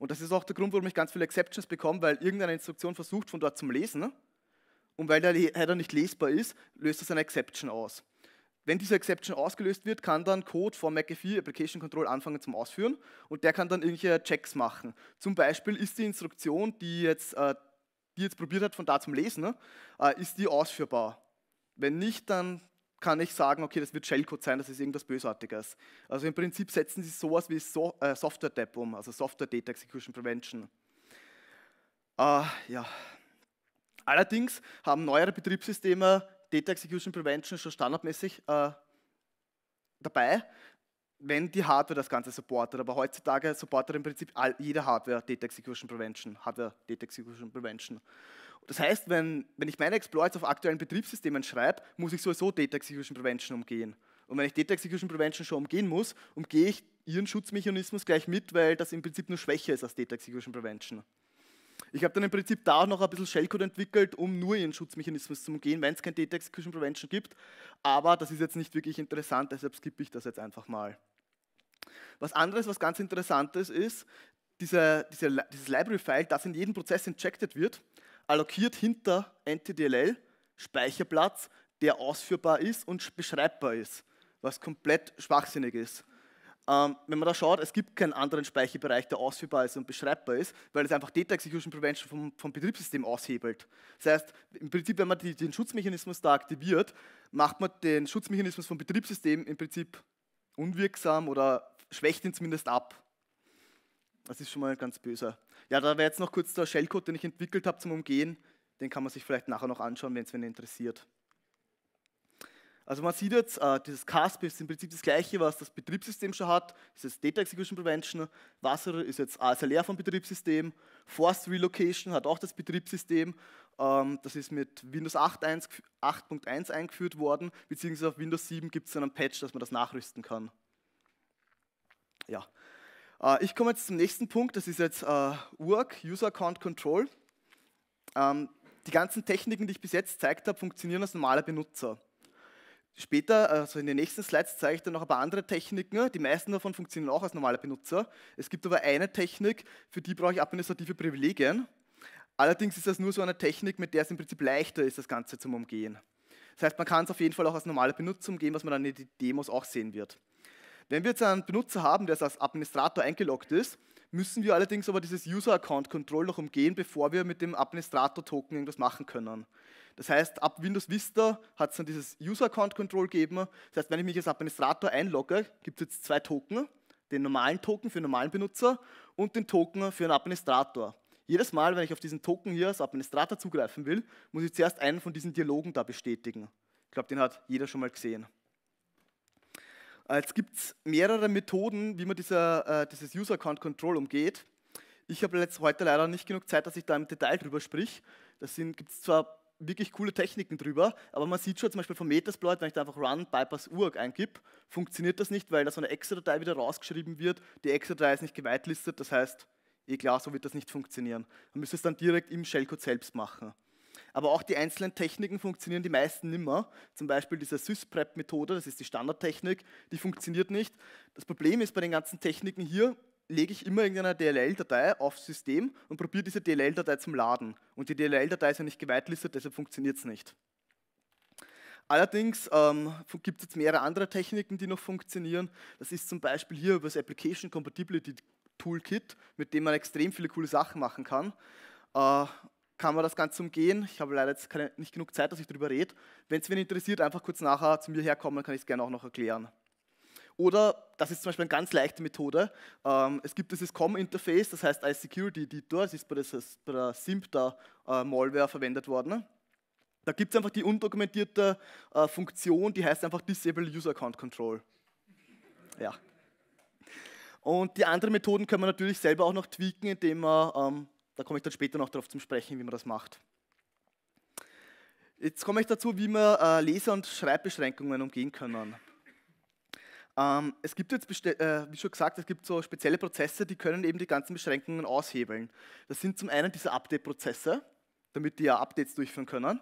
Und das ist auch der Grund, warum ich ganz viele Exceptions bekomme, weil irgendeine Instruktion versucht, von dort zu Lesen. Und weil der Header nicht lesbar ist, löst das eine Exception aus wenn diese Exception ausgelöst wird, kann dann Code vom McAfee Application Control anfangen zum Ausführen und der kann dann irgendwelche Checks machen. Zum Beispiel ist die Instruktion, die jetzt, äh, die jetzt probiert hat, von da zum Lesen, ne, äh, ist die ausführbar? Wenn nicht, dann kann ich sagen, okay, das wird Shellcode sein, das ist irgendwas Bösartiges. Also im Prinzip setzen sie sowas wie so äh, Software DEP um, also Software Data Execution Prevention. Ah, ja. Allerdings haben neuere Betriebssysteme Data Execution Prevention schon standardmäßig äh, dabei, wenn die Hardware das Ganze supportet. Aber heutzutage supportet im Prinzip all, jede Hardware Data Execution Prevention, Hardware Data Execution Prevention. Das heißt, wenn, wenn ich meine Exploits auf aktuellen Betriebssystemen schreibe, muss ich sowieso Data Execution Prevention umgehen. Und wenn ich Data Execution Prevention schon umgehen muss, umgehe ich ihren Schutzmechanismus gleich mit, weil das im Prinzip nur schwächer ist als Data Execution Prevention. Ich habe dann im Prinzip da auch noch ein bisschen Shellcode entwickelt, um nur ihren Schutzmechanismus zu umgehen, wenn es kein Data Execution Prevention gibt. Aber das ist jetzt nicht wirklich interessant, deshalb skippe ich das jetzt einfach mal. Was anderes, was ganz interessantes ist, dieser, dieser, dieses Library-File, das in jedem Prozess injected wird, allokiert hinter NTDLL Speicherplatz, der ausführbar ist und beschreibbar ist, was komplett schwachsinnig ist. Ähm, wenn man da schaut, es gibt keinen anderen Speicherbereich, der ausführbar ist und beschreibbar ist, weil es einfach Data Execution Prevention vom, vom Betriebssystem aushebelt. Das heißt, im Prinzip, wenn man die, den Schutzmechanismus da aktiviert, macht man den Schutzmechanismus vom Betriebssystem im Prinzip unwirksam oder schwächt ihn zumindest ab. Das ist schon mal ganz böser. Ja, da wäre jetzt noch kurz der Shellcode, den ich entwickelt habe zum Umgehen. Den kann man sich vielleicht nachher noch anschauen, wenn es wen interessiert. Also man sieht jetzt, äh, dieses CASP ist im Prinzip das gleiche, was das Betriebssystem schon hat. Das ist Data Execution Prevention. Wasser ist jetzt ASLR vom Betriebssystem. Forced Relocation hat auch das Betriebssystem. Ähm, das ist mit Windows 8.1 eingeführt worden, beziehungsweise auf Windows 7 gibt es einen Patch, dass man das nachrüsten kann. Ja. Äh, ich komme jetzt zum nächsten Punkt, das ist jetzt äh, UAC, User Account Control. Ähm, die ganzen Techniken, die ich bis jetzt gezeigt habe, funktionieren als normaler Benutzer. Später, also in den nächsten Slides, zeige ich dann noch ein paar andere Techniken. Die meisten davon funktionieren auch als normaler Benutzer. Es gibt aber eine Technik, für die brauche ich administrative Privilegien. Allerdings ist das nur so eine Technik, mit der es im Prinzip leichter ist, das Ganze zum Umgehen. Das heißt, man kann es auf jeden Fall auch als normaler Benutzer umgehen, was man dann in den Demos auch sehen wird. Wenn wir jetzt einen Benutzer haben, der als Administrator eingeloggt ist, müssen wir allerdings aber dieses User-Account-Control noch umgehen, bevor wir mit dem Administrator-Token irgendwas machen können. Das heißt, ab Windows Vista hat es dann dieses User Account Control gegeben. Das heißt, wenn ich mich als Administrator einlogge, gibt es jetzt zwei Token. Den normalen Token für einen normalen Benutzer und den Token für einen Administrator. Jedes Mal, wenn ich auf diesen Token hier als Administrator zugreifen will, muss ich zuerst einen von diesen Dialogen da bestätigen. Ich glaube, den hat jeder schon mal gesehen. Jetzt gibt es mehrere Methoden, wie man dieser, äh, dieses User Account Control umgeht. Ich habe heute leider nicht genug Zeit, dass ich da im Detail drüber sprich. Da gibt es zwar wirklich coole Techniken drüber, aber man sieht schon zum Beispiel vom Metasploit, wenn ich da einfach Run Bypass URG eingib, funktioniert das nicht, weil da so eine Exe-Datei wieder rausgeschrieben wird. Die Exe-Datei ist nicht gewitelistet, das heißt, eh klar, so wird das nicht funktionieren. Man müsste es dann direkt im Shellcode selbst machen. Aber auch die einzelnen Techniken funktionieren die meisten nimmer. Zum Beispiel diese SysPrep-Methode, das ist die Standardtechnik, die funktioniert nicht. Das Problem ist bei den ganzen Techniken hier, lege ich immer irgendeine DLL-Datei aufs System und probiere diese DLL-Datei zum Laden. Und die DLL-Datei ist ja nicht geweitlistet, deshalb funktioniert es nicht. Allerdings ähm, gibt es jetzt mehrere andere Techniken, die noch funktionieren. Das ist zum Beispiel hier über das Application Compatibility Toolkit, mit dem man extrem viele coole Sachen machen kann. Äh, kann man das Ganze umgehen? Ich habe leider jetzt keine, nicht genug Zeit, dass ich darüber rede. Wenn es wen interessiert, einfach kurz nachher zu mir herkommen, dann kann ich es gerne auch noch erklären. Oder, das ist zum Beispiel eine ganz leichte Methode, ähm, es gibt dieses COM-Interface, das heißt Security Editor, das ist bei, das, bei der SIMPTA-Malware äh, verwendet worden. Da gibt es einfach die undokumentierte äh, Funktion, die heißt einfach Disable User Account Control. Ja. Und die anderen Methoden können wir natürlich selber auch noch tweaken, indem wir, ähm, da komme ich dann später noch darauf zum Sprechen, wie man das macht. Jetzt komme ich dazu, wie wir äh, Leser- und Schreibbeschränkungen umgehen können. Ähm, es gibt jetzt, äh, wie schon gesagt, es gibt so spezielle Prozesse, die können eben die ganzen Beschränkungen aushebeln. Das sind zum einen diese Update-Prozesse, damit die ja Updates durchführen können.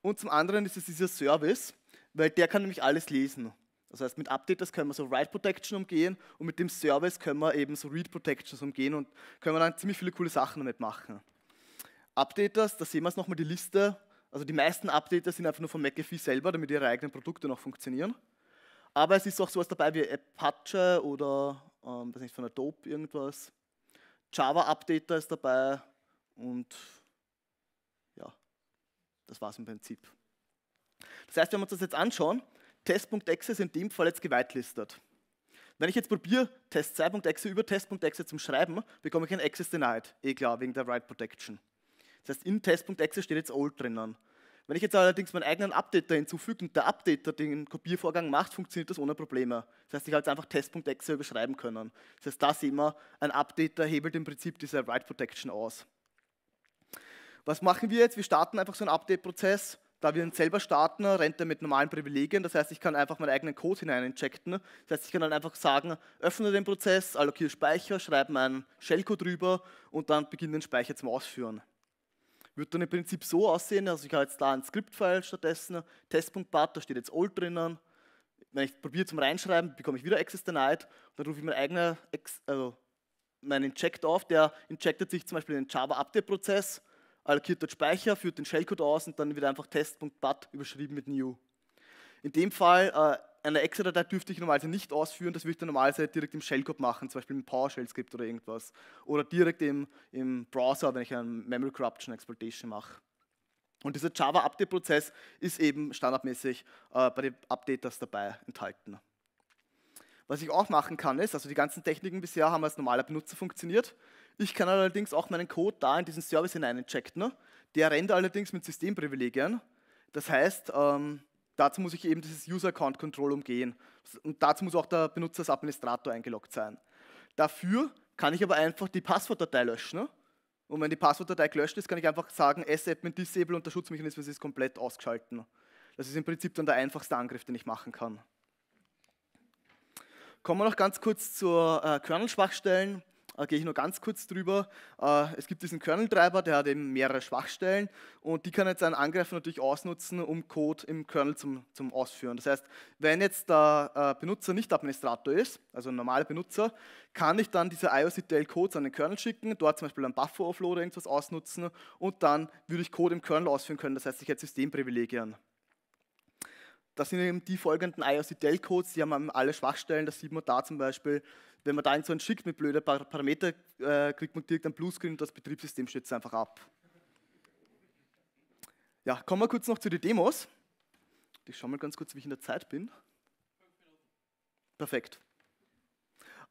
Und zum anderen ist es dieser Service, weil der kann nämlich alles lesen. Das heißt, mit Updates können wir so Write Protection umgehen und mit dem Service können wir eben so Read Protections umgehen und können wir dann ziemlich viele coole Sachen damit machen. Updaters, da sehen wir es nochmal die Liste. Also die meisten Updater sind einfach nur von McAfee selber, damit ihre eigenen Produkte noch funktionieren. Aber es ist auch sowas dabei wie Apache oder ähm, weiß nicht, von Adobe irgendwas. Java Updater ist dabei und ja, das war es im Prinzip. Das heißt, wenn wir uns das jetzt anschauen, test.exe ist in dem Fall jetzt gewitelistet. Wenn ich jetzt probiere, test2.exe über test.exe zum Schreiben, bekomme ich ein access denied. Eh klar, wegen der write protection. Das heißt, in test.exe steht jetzt old drinnen. Wenn ich jetzt allerdings meinen eigenen Updater hinzufüge und der Updater den Kopiervorgang macht, funktioniert das ohne Probleme. Das heißt, ich habe jetzt einfach test.exe überschreiben können. Das heißt, da sehen wir, ein Updater hebelt im Prinzip diese Write Protection aus. Was machen wir jetzt? Wir starten einfach so einen Update-Prozess. Da wir ihn selber starten, rennt er mit normalen Privilegien. Das heißt, ich kann einfach meinen eigenen Code hinein injecten. Das heißt, ich kann dann einfach sagen, öffne den Prozess, allokiere Speicher, schreibe meinen Shellcode drüber und dann beginne den Speicher zum Ausführen wird dann im Prinzip so aussehen, also ich habe jetzt da ein Skriptfile stattdessen, test.bat, da steht jetzt old drinnen. Wenn ich probiere zum Reinschreiben, bekomme ich wieder access denied und dann rufe ich meinen eigenen, also meinen Inject auf, der injectet sich zum Beispiel in den Java-Update-Prozess, allokiert dort Speicher, führt den Shellcode aus und dann wird einfach test.bat überschrieben mit new. In dem Fall äh, eine Excel-Datei dürfte ich normalerweise nicht ausführen, das würde ich dann normalerweise direkt im Shellcode machen, zum Beispiel im PowerShell-Skript oder irgendwas. Oder direkt im, im Browser, wenn ich eine Memory Corruption Exploitation mache. Und dieser Java-Update-Prozess ist eben standardmäßig äh, bei den Updaters dabei enthalten. Was ich auch machen kann ist, also die ganzen Techniken bisher haben als normaler Benutzer funktioniert. Ich kann allerdings auch meinen Code da in diesen Service hinein injecten. Ne? Der rennt allerdings mit Systemprivilegien. Das heißt, ähm, Dazu muss ich eben dieses User Account Control umgehen. Und dazu muss auch der Benutzer als Administrator eingeloggt sein. Dafür kann ich aber einfach die Passwortdatei löschen. Ne? Und wenn die Passwortdatei gelöscht ist, kann ich einfach sagen, S-Admin disable und der Schutzmechanismus ist komplett ausgeschalten. Das ist im Prinzip dann der einfachste Angriff, den ich machen kann. Kommen wir noch ganz kurz zur äh, Kernel-Schwachstellen äh, gehe ich nur ganz kurz drüber. Äh, es gibt diesen Kernel-Treiber, der hat eben mehrere Schwachstellen und die kann jetzt ein Angreifer natürlich ausnutzen, um Code im Kernel zum, zum Ausführen. Das heißt, wenn jetzt der äh, Benutzer nicht Administrator ist, also ein normaler Benutzer, kann ich dann diese ioc IOCTL-Codes an den Kernel schicken, dort zum Beispiel einen Buffer-Overflow oder irgendwas ausnutzen und dann würde ich Code im Kernel ausführen können. Das heißt, ich hätte Systemprivilegien das sind eben die folgenden IOC-Del-Codes, die haben alle Schwachstellen, das sieht man da zum Beispiel. Wenn man da einen so einen schickt mit blöder Parameter, äh, kriegt man direkt einen Bluescreen und das Betriebssystem stürzt einfach ab. Ja, kommen wir kurz noch zu den Demos. Ich schaue mal ganz kurz, wie ich in der Zeit bin. Perfekt.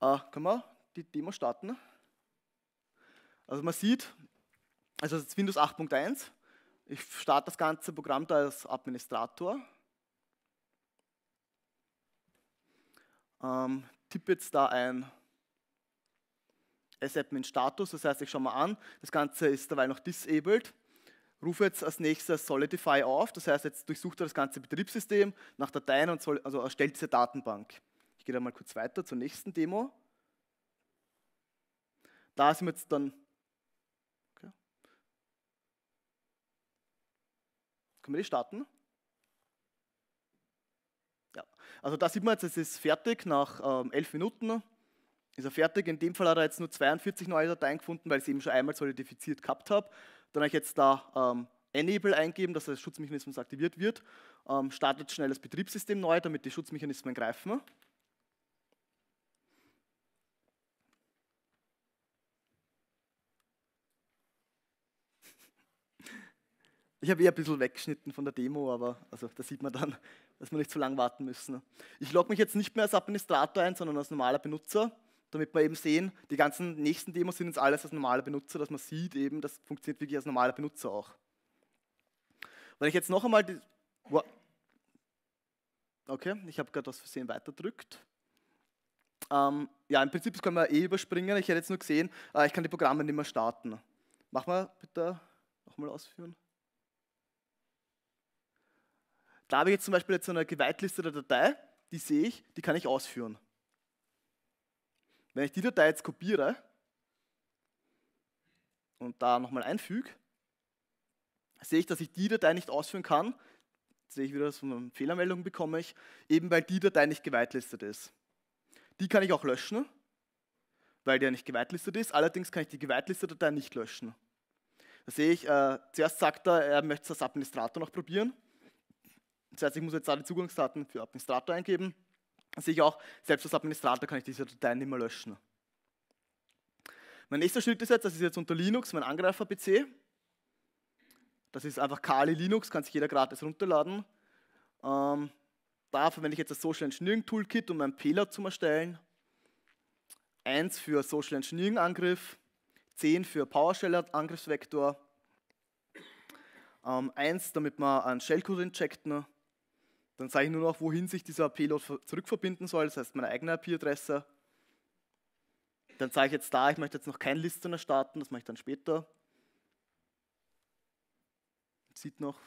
Äh, können wir die Demo starten? Also man sieht, also das ist Windows 8.1. Ich starte das ganze Programm da als Administrator. Ähm, tippe jetzt da ein S-Admin-Status, das heißt, ich schaue mal an, das Ganze ist dabei noch disabled. Rufe jetzt als nächstes Solidify auf, das heißt, jetzt durchsucht er das ganze Betriebssystem nach Dateien und soll, also erstellt diese Datenbank. Ich gehe da mal kurz weiter zur nächsten Demo. Da sind wir jetzt dann. Okay. Können wir die starten? Also da sieht man jetzt, es ist fertig nach ähm, elf Minuten. Ist er fertig. In dem Fall hat er jetzt nur 42 neue Dateien gefunden, weil ich sie eben schon einmal solidifiziert gehabt habe. Dann habe ich jetzt da ähm, Enable eingeben, dass der Schutzmechanismus aktiviert wird. Ähm, startet schnell das Betriebssystem neu, damit die Schutzmechanismen greifen. Ich habe eher ein bisschen weggeschnitten von der Demo, aber also, das sieht man dann, dass wir nicht zu lange warten müssen. Ich logge mich jetzt nicht mehr als Administrator ein, sondern als normaler Benutzer, damit wir eben sehen, die ganzen nächsten Demos sind jetzt alles als normaler Benutzer, dass man sieht eben, das funktioniert wirklich als normaler Benutzer auch. Wenn ich jetzt noch einmal die... Okay, ich habe gerade aus Versehen weiterdrückt. Ähm, ja, im Prinzip können wir eh überspringen. Ich hätte jetzt nur gesehen, äh, ich kann die Programme nicht mehr starten. Mach mal bitte nochmal ausführen. Da habe ich jetzt zum Beispiel jetzt eine geweitliste der Datei, die sehe ich, die kann ich ausführen. Wenn ich die Datei jetzt kopiere und da nochmal einfüge, sehe ich, dass ich die Datei nicht ausführen kann. Jetzt sehe ich wieder, dass eine Fehlermeldung bekomme ich, eben weil die Datei nicht geweitlistet ist. Die kann ich auch löschen, weil die ja nicht geweitlistet ist. Allerdings kann ich die geweitlistete Datei nicht löschen. Da sehe ich, äh, zuerst sagt er, er möchte es als Administrator noch probieren. Das heißt, ich muss jetzt alle Zugangsdaten für Administrator eingeben. Dann sehe ich auch, selbst als Administrator kann ich diese Dateien nicht mehr löschen. Mein nächster Schritt ist jetzt, das ist jetzt unter Linux, mein Angreifer-PC. Das ist einfach Kali Linux, kann sich jeder gratis runterladen. Ähm, da verwende ich jetzt das Social Engineering Toolkit, um einen Payload zu erstellen. Eins für Social Engineering Angriff, zehn für PowerShell Angriffsvektor, ähm, eins, damit man einen Shellcode injecten dann sage ich nur noch, wohin sich dieser Payload zurückverbinden soll, das heißt meine eigene IP-Adresse. Dann zeige ich jetzt da, ich möchte jetzt noch kein Listener starten, das mache ich dann später. Sieht noch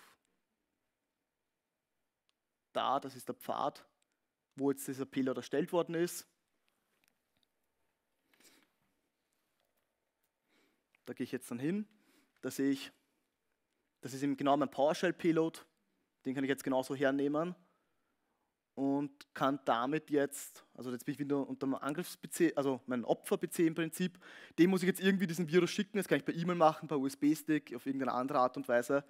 da, das ist der Pfad, wo jetzt dieser Payload erstellt worden ist. Da gehe ich jetzt dann hin. Da sehe ich, das ist eben genau mein PowerShell-Payload. Den kann ich jetzt genauso hernehmen und kann damit jetzt, also jetzt bin ich wieder unter meinem Angriffs-PC, also meinem Opfer-PC im Prinzip, dem muss ich jetzt irgendwie diesen Virus schicken, das kann ich per E-Mail machen, per USB-Stick, auf irgendeine andere Art und Weise.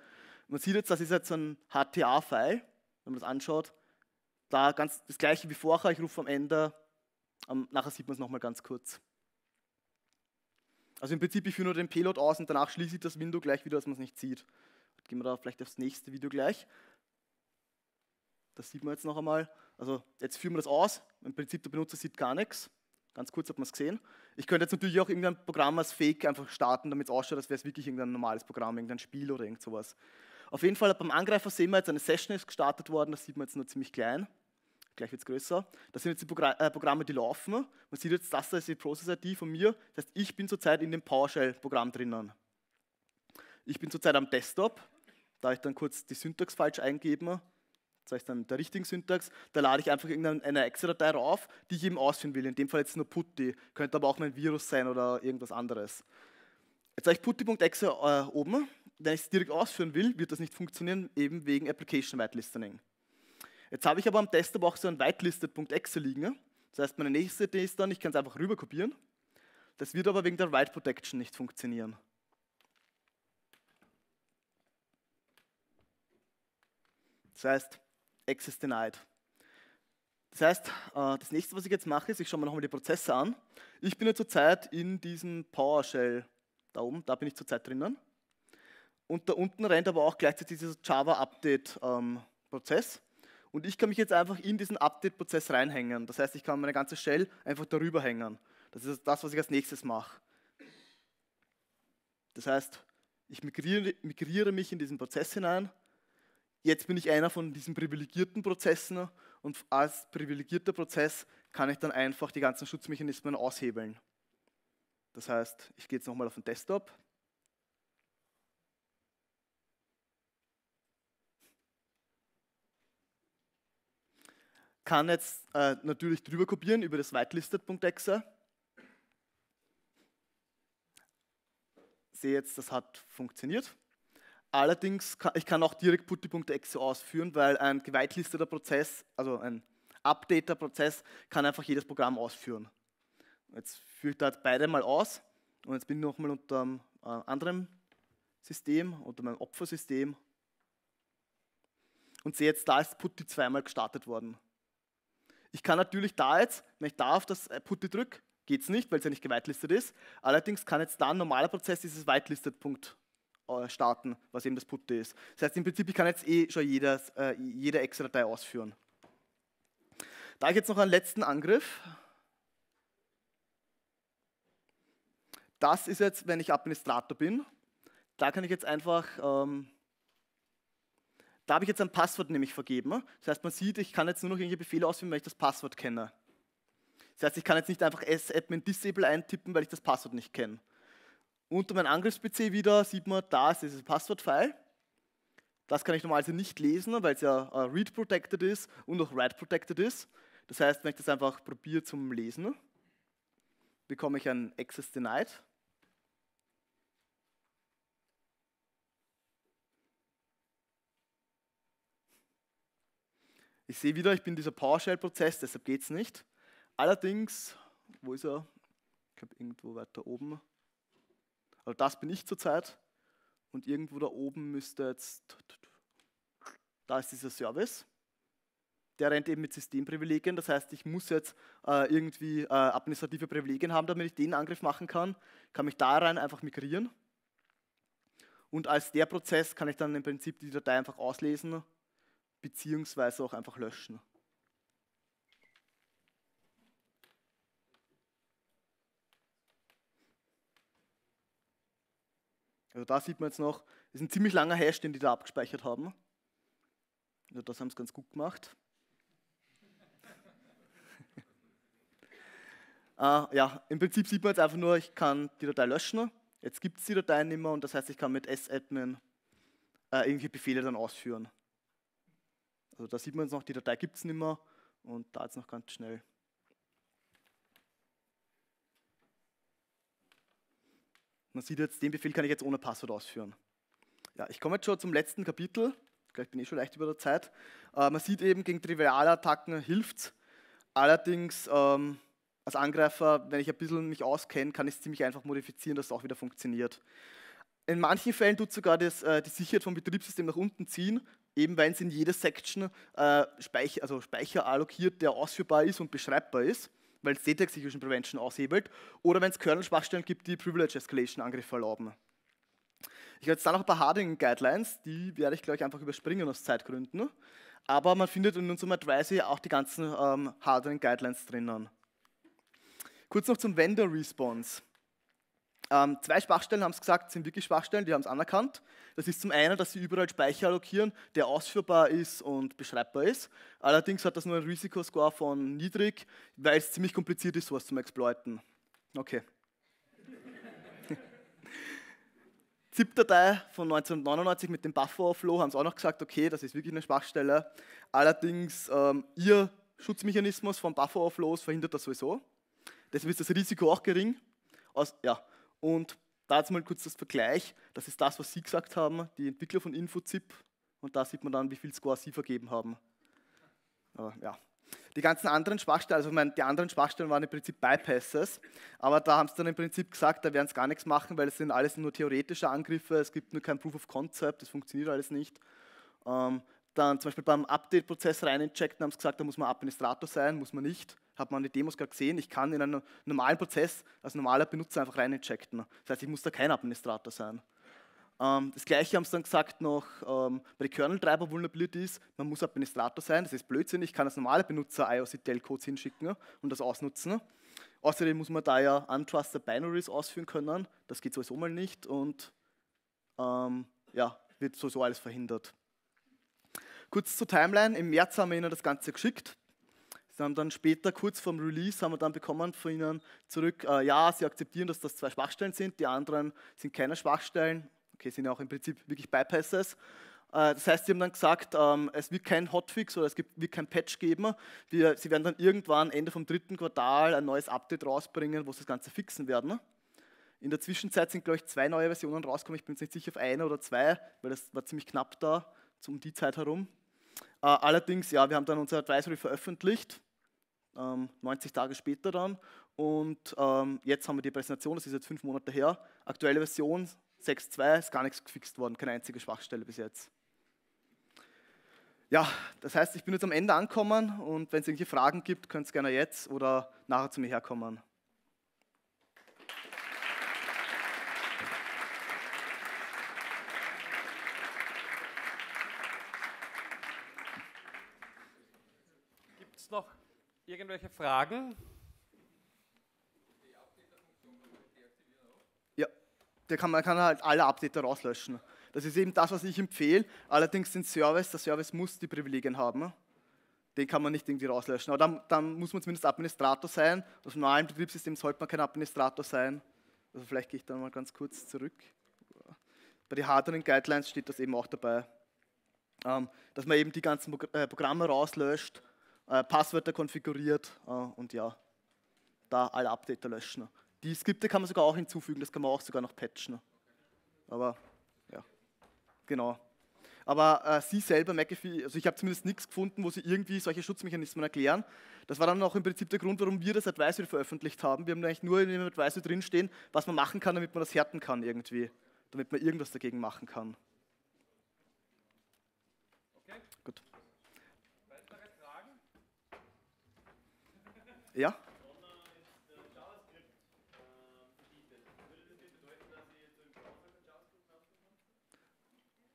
Man sieht jetzt, das ist jetzt ein HTA-File, wenn man das anschaut, da ganz das gleiche wie vorher, ich rufe am Ende, nachher sieht man es nochmal ganz kurz. Also im Prinzip, ich führe nur den Payload aus und danach schließe ich das Window gleich wieder, dass man es nicht sieht. Jetzt gehen wir da vielleicht aufs nächste Video gleich. Das sieht man jetzt noch einmal. Also jetzt führen wir das aus. Im Prinzip der Benutzer sieht gar nichts. Ganz kurz hat man es gesehen. Ich könnte jetzt natürlich auch irgendein Programm als Fake einfach starten, damit es ausschaut, als wäre es wirklich irgendein normales Programm, irgendein Spiel oder irgend sowas. Auf jeden Fall beim Angreifer sehen wir jetzt, eine Session ist gestartet worden, das sieht man jetzt nur ziemlich klein. Gleich wird es größer. Das sind jetzt die Progr äh, Programme, die laufen. Man sieht jetzt, das ist die Process-ID von mir. Das heißt, ich bin zurzeit in dem PowerShell-Programm drinnen. Ich bin zurzeit am Desktop. Da ich dann kurz die Syntax falsch eingeben das heißt dann der richtigen Syntax, da lade ich einfach irgendeine excel datei rauf, die ich eben ausführen will. In dem Fall jetzt nur putty, könnte aber auch mein Virus sein oder irgendwas anderes. Jetzt habe ich putty.exe äh, oben, wenn ich es direkt ausführen will, wird das nicht funktionieren, eben wegen Application Whitelistening. Jetzt habe ich aber am Desktop auch so ein whitelisted.exe liegen. Das heißt, meine nächste Idee ist dann, ich kann es einfach rüber kopieren. Das wird aber wegen der Write Protection nicht funktionieren. Das heißt, Access Denied. Das heißt, äh, das nächste, was ich jetzt mache, ist, ich schaue mir nochmal die Prozesse an. Ich bin ja zurzeit in diesem PowerShell da oben, da bin ich zurzeit drinnen. Und da unten rennt aber auch gleichzeitig dieser Java-Update-Prozess. Ähm, und ich kann mich jetzt einfach in diesen Update-Prozess reinhängen. Das heißt, ich kann meine ganze Shell einfach darüber hängen. Das ist das, was ich als nächstes mache. Das heißt, ich migriere, migriere mich in diesen Prozess hinein, jetzt bin ich einer von diesen privilegierten Prozessen und als privilegierter Prozess kann ich dann einfach die ganzen Schutzmechanismen aushebeln. Das heißt, ich gehe jetzt nochmal auf den Desktop. Kann jetzt äh, natürlich drüber kopieren über das whitelisted.exe. Sehe jetzt, das hat funktioniert. Allerdings, kann, ich kann auch direkt putty.exe ausführen, weil ein gewaltlisteter Prozess, also ein Updater-Prozess, kann einfach jedes Programm ausführen. Jetzt führe ich da beide mal aus und jetzt bin ich nochmal unter einem ähm, äh, anderen System, unter meinem Opfersystem und sehe jetzt, da ist Putty zweimal gestartet worden. Ich kann natürlich da jetzt, wenn ich da auf das äh, Putty drücke, geht es nicht, weil es ja nicht gewitelistet ist. Allerdings kann jetzt da ein normaler Prozess dieses whitelisted.exe äh, starten, was eben das Put ist. Das heißt, im Prinzip ich kann jetzt eh schon jedes, äh, jede excel datei ausführen. Da ich jetzt noch einen letzten Angriff. Das ist jetzt, wenn ich Administrator bin. Da kann ich jetzt einfach, ähm, da habe ich jetzt ein Passwort nämlich vergeben. Das heißt, man sieht, ich kann jetzt nur noch irgendwelche Befehle ausführen, weil ich das Passwort kenne. Das heißt, ich kann jetzt nicht einfach s-admin-disable eintippen, weil ich das Passwort nicht kenne. Unter meinem Angriffs-PC wieder sieht man, da ist dieses Passwort-File. Das kann ich normalerweise nicht lesen, weil es ja äh, read-protected ist und auch write-protected ist. Das heißt, wenn ich das einfach probiere zum Lesen, bekomme ich ein Access Denied. Ich sehe wieder, ich bin dieser PowerShell-Prozess, deshalb geht es nicht. Allerdings, wo ist er? Ich glaube, irgendwo weiter oben. Also das bin ich zurzeit und irgendwo da oben müsste jetzt, da ist dieser Service. Der rennt eben mit Systemprivilegien, das heißt, ich muss jetzt äh, irgendwie äh, administrative Privilegien haben, damit ich den Angriff machen kann, kann mich da rein einfach migrieren. Und als der Prozess kann ich dann im Prinzip die Datei einfach auslesen, beziehungsweise auch einfach löschen. Also da sieht man jetzt noch, ist ein ziemlich langer Hash, den die da abgespeichert haben. Also das haben sie ganz gut gemacht. *laughs* ah, ja, im Prinzip sieht man jetzt einfach nur, ich kann die Datei löschen. Jetzt gibt es die Datei nicht mehr und das heißt, ich kann mit sadmin äh, irgendwelche Befehle dann ausführen. Also da sieht man jetzt noch, die Datei gibt es nicht mehr und da jetzt noch ganz schnell. Man sieht jetzt, den Befehl kann ich jetzt ohne Passwort ausführen. Ja, ich komme jetzt schon zum letzten Kapitel. Vielleicht bin ich schon leicht über der Zeit. Äh, man sieht eben, gegen triviale Attacken hilft es. Allerdings ähm, als Angreifer, wenn ich ein bisschen mich auskenne, kann ich es ziemlich einfach modifizieren, dass es auch wieder funktioniert. In manchen Fällen tut sogar das, äh, die Sicherheit vom Betriebssystem nach unten ziehen, eben weil es in jeder Section äh, Speicher, also Speicher allokiert, der ausführbar ist und beschreibbar ist weil es State Execution Prevention aushebelt, oder wenn es Kernel-Schwachstellen gibt, die Privilege Escalation Angriffe erlauben. Ich habe jetzt da noch ein paar Harding Guidelines, die werde ich, gleich einfach überspringen aus Zeitgründen. Aber man findet in unserem Advisory auch die ganzen ähm, Harding Guidelines drinnen. Kurz noch zum Vendor Response. Ähm, zwei Schwachstellen haben es gesagt, sind wirklich Schwachstellen, die haben es anerkannt. Das ist zum einen, dass sie überall Speicher allokieren, der ausführbar ist und beschreibbar ist. Allerdings hat das nur ein Risikoscore von niedrig, weil es ziemlich kompliziert ist, sowas zu exploiten. Okay. ZIP-Datei *laughs* von 1999 mit dem Buffer-Overflow haben es auch noch gesagt, okay, das ist wirklich eine Schwachstelle. Allerdings, ähm, ihr Schutzmechanismus von Buffer-Overflows verhindert das sowieso. Deswegen ist das Risiko auch gering. Aus, ja, und da jetzt mal kurz das Vergleich. Das ist das, was Sie gesagt haben, die Entwickler von InfoZip. Und da sieht man dann, wie viel Score Sie vergeben haben. Aber, ja. Die ganzen anderen Schwachstellen, also meine, die anderen Schwachstellen waren im Prinzip Bypasses, aber da haben sie dann im Prinzip gesagt, da werden sie gar nichts machen, weil es sind alles nur theoretische Angriffe, es gibt nur kein Proof of Concept, das funktioniert alles nicht. Ähm, dann zum Beispiel beim Update-Prozess rein injecten, haben sie gesagt, da muss man Administrator sein, muss man nicht hat man die Demos gerade gesehen, ich kann in einen normalen Prozess als normaler Benutzer einfach rein injecten. Das heißt, ich muss da kein Administrator sein. Ähm, das gleiche haben sie dann gesagt noch ähm, bei den Kernel-Treiber-Vulnerabilities, man muss Administrator sein, das ist Blödsinn, ich kann als normaler Benutzer IOC-Tail-Codes hinschicken und das ausnutzen. Außerdem muss man da ja untrusted Binaries ausführen können, das geht sowieso mal nicht und ähm, ja, wird sowieso alles verhindert. Kurz zur Timeline, im März haben wir ihnen das Ganze geschickt, Sie haben dann später, kurz vorm Release, haben wir dann bekommen von ihnen zurück, äh, ja, sie akzeptieren, dass das zwei Schwachstellen sind, die anderen sind keine Schwachstellen. Okay, sind ja auch im Prinzip wirklich Bypasses. Äh, das heißt, sie haben dann gesagt, ähm, es wird kein Hotfix oder es gibt, wird kein Patch geben. Wir, sie werden dann irgendwann Ende vom dritten Quartal ein neues Update rausbringen, wo sie das Ganze fixen werden. In der Zwischenzeit sind, glaube ich, zwei neue Versionen rausgekommen. Ich bin jetzt nicht sicher auf eine oder zwei, weil das war ziemlich knapp da, um die Zeit herum. Äh, allerdings, ja, wir haben dann unser Advisory veröffentlicht, 90 ähm, Tage später dann. Und ähm, jetzt haben wir die Präsentation, das ist jetzt fünf Monate her. Aktuelle Version 6.2 ist gar nichts gefixt worden, keine einzige Schwachstelle bis jetzt. Ja, das heißt, ich bin jetzt am Ende angekommen und wenn es irgendwelche Fragen gibt, könnt ihr gerne jetzt oder nachher zu mir herkommen. Irgendwelche Fragen? Ja, der kann, man kann halt alle Updater rauslöschen. Das ist eben das, was ich empfehle. Allerdings den Service, der Service muss die Privilegien haben. Den kann man nicht irgendwie rauslöschen. Aber dann, dann muss man zumindest Administrator sein. Und auf normalen also Betriebssystemen sollte man kein Administrator sein. Also vielleicht gehe ich dann mal ganz kurz zurück. Bei den Hardening Guidelines steht das eben auch dabei, ähm, dass man eben die ganzen äh, Programme rauslöscht äh, Passwörter konfiguriert äh, und ja, da alle Updater löschen. Die Skripte kann man sogar auch hinzufügen, das kann man auch sogar noch patchen. Aber ja, genau. Aber äh, sie selber, McAfee, also ich habe zumindest nichts gefunden, wo sie irgendwie solche Schutzmechanismen erklären. Das war dann auch im Prinzip der Grund, warum wir das Advisory veröffentlicht haben. Wir haben eigentlich nur in dem Advisory drinstehen, was man machen kann, damit man das härten kann irgendwie. Damit man irgendwas dagegen machen kann. Ja?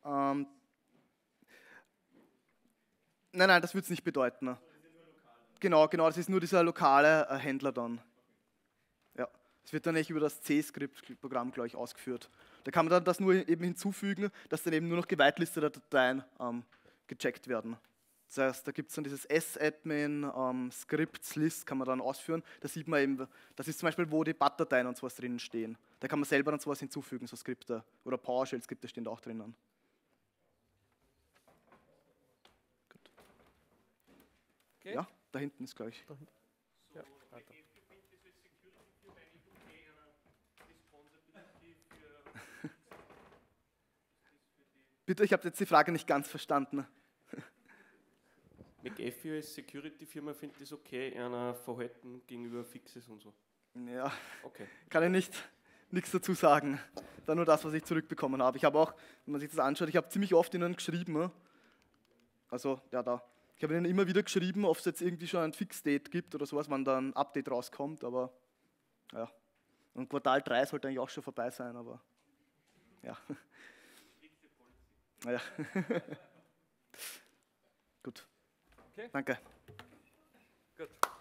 Ähm, nein, nein, das würde es nicht bedeuten. Ne? Genau, genau, das ist nur dieser lokale äh, Händler dann. Ja, es wird dann nicht über das c script programm glaube ich, ausgeführt. Da kann man dann das nur eben hinzufügen, dass dann eben nur noch geweitlisteter Dateien ähm, gecheckt werden. Das heißt, da gibt es dann dieses S-Admin, ähm, Scripts, List kann man dann ausführen. Da sieht man eben, das ist zum Beispiel, wo die BAT-Dateien und sowas drinnen stehen. Da kann man selber dann sowas hinzufügen, so Skripte. Oder PowerShell-Skripte stehen da auch drinnen. Okay. Ja, da hinten ist gleich. Da *laughs* Bitte, ich habe jetzt die Frage nicht ganz verstanden. McAfee als Security-Firma findet das okay, einer Verhalten gegenüber Fixes und so? Ja, okay. kann ich nicht nichts dazu sagen. Dann nur das, was ich zurückbekommen habe. Ich habe auch, wenn man sich das anschaut, ich habe ziemlich oft ihnen geschrieben. Also, ja, da. Ich habe ihnen immer wieder geschrieben, ob es jetzt irgendwie schon ein Fix-Date gibt oder sowas, wann da ein Update rauskommt, aber ja. Und Quartal 3 sollte eigentlich auch schon vorbei sein, aber ja. Naja. *laughs* *laughs* Gut. Okay. Danke. Gut.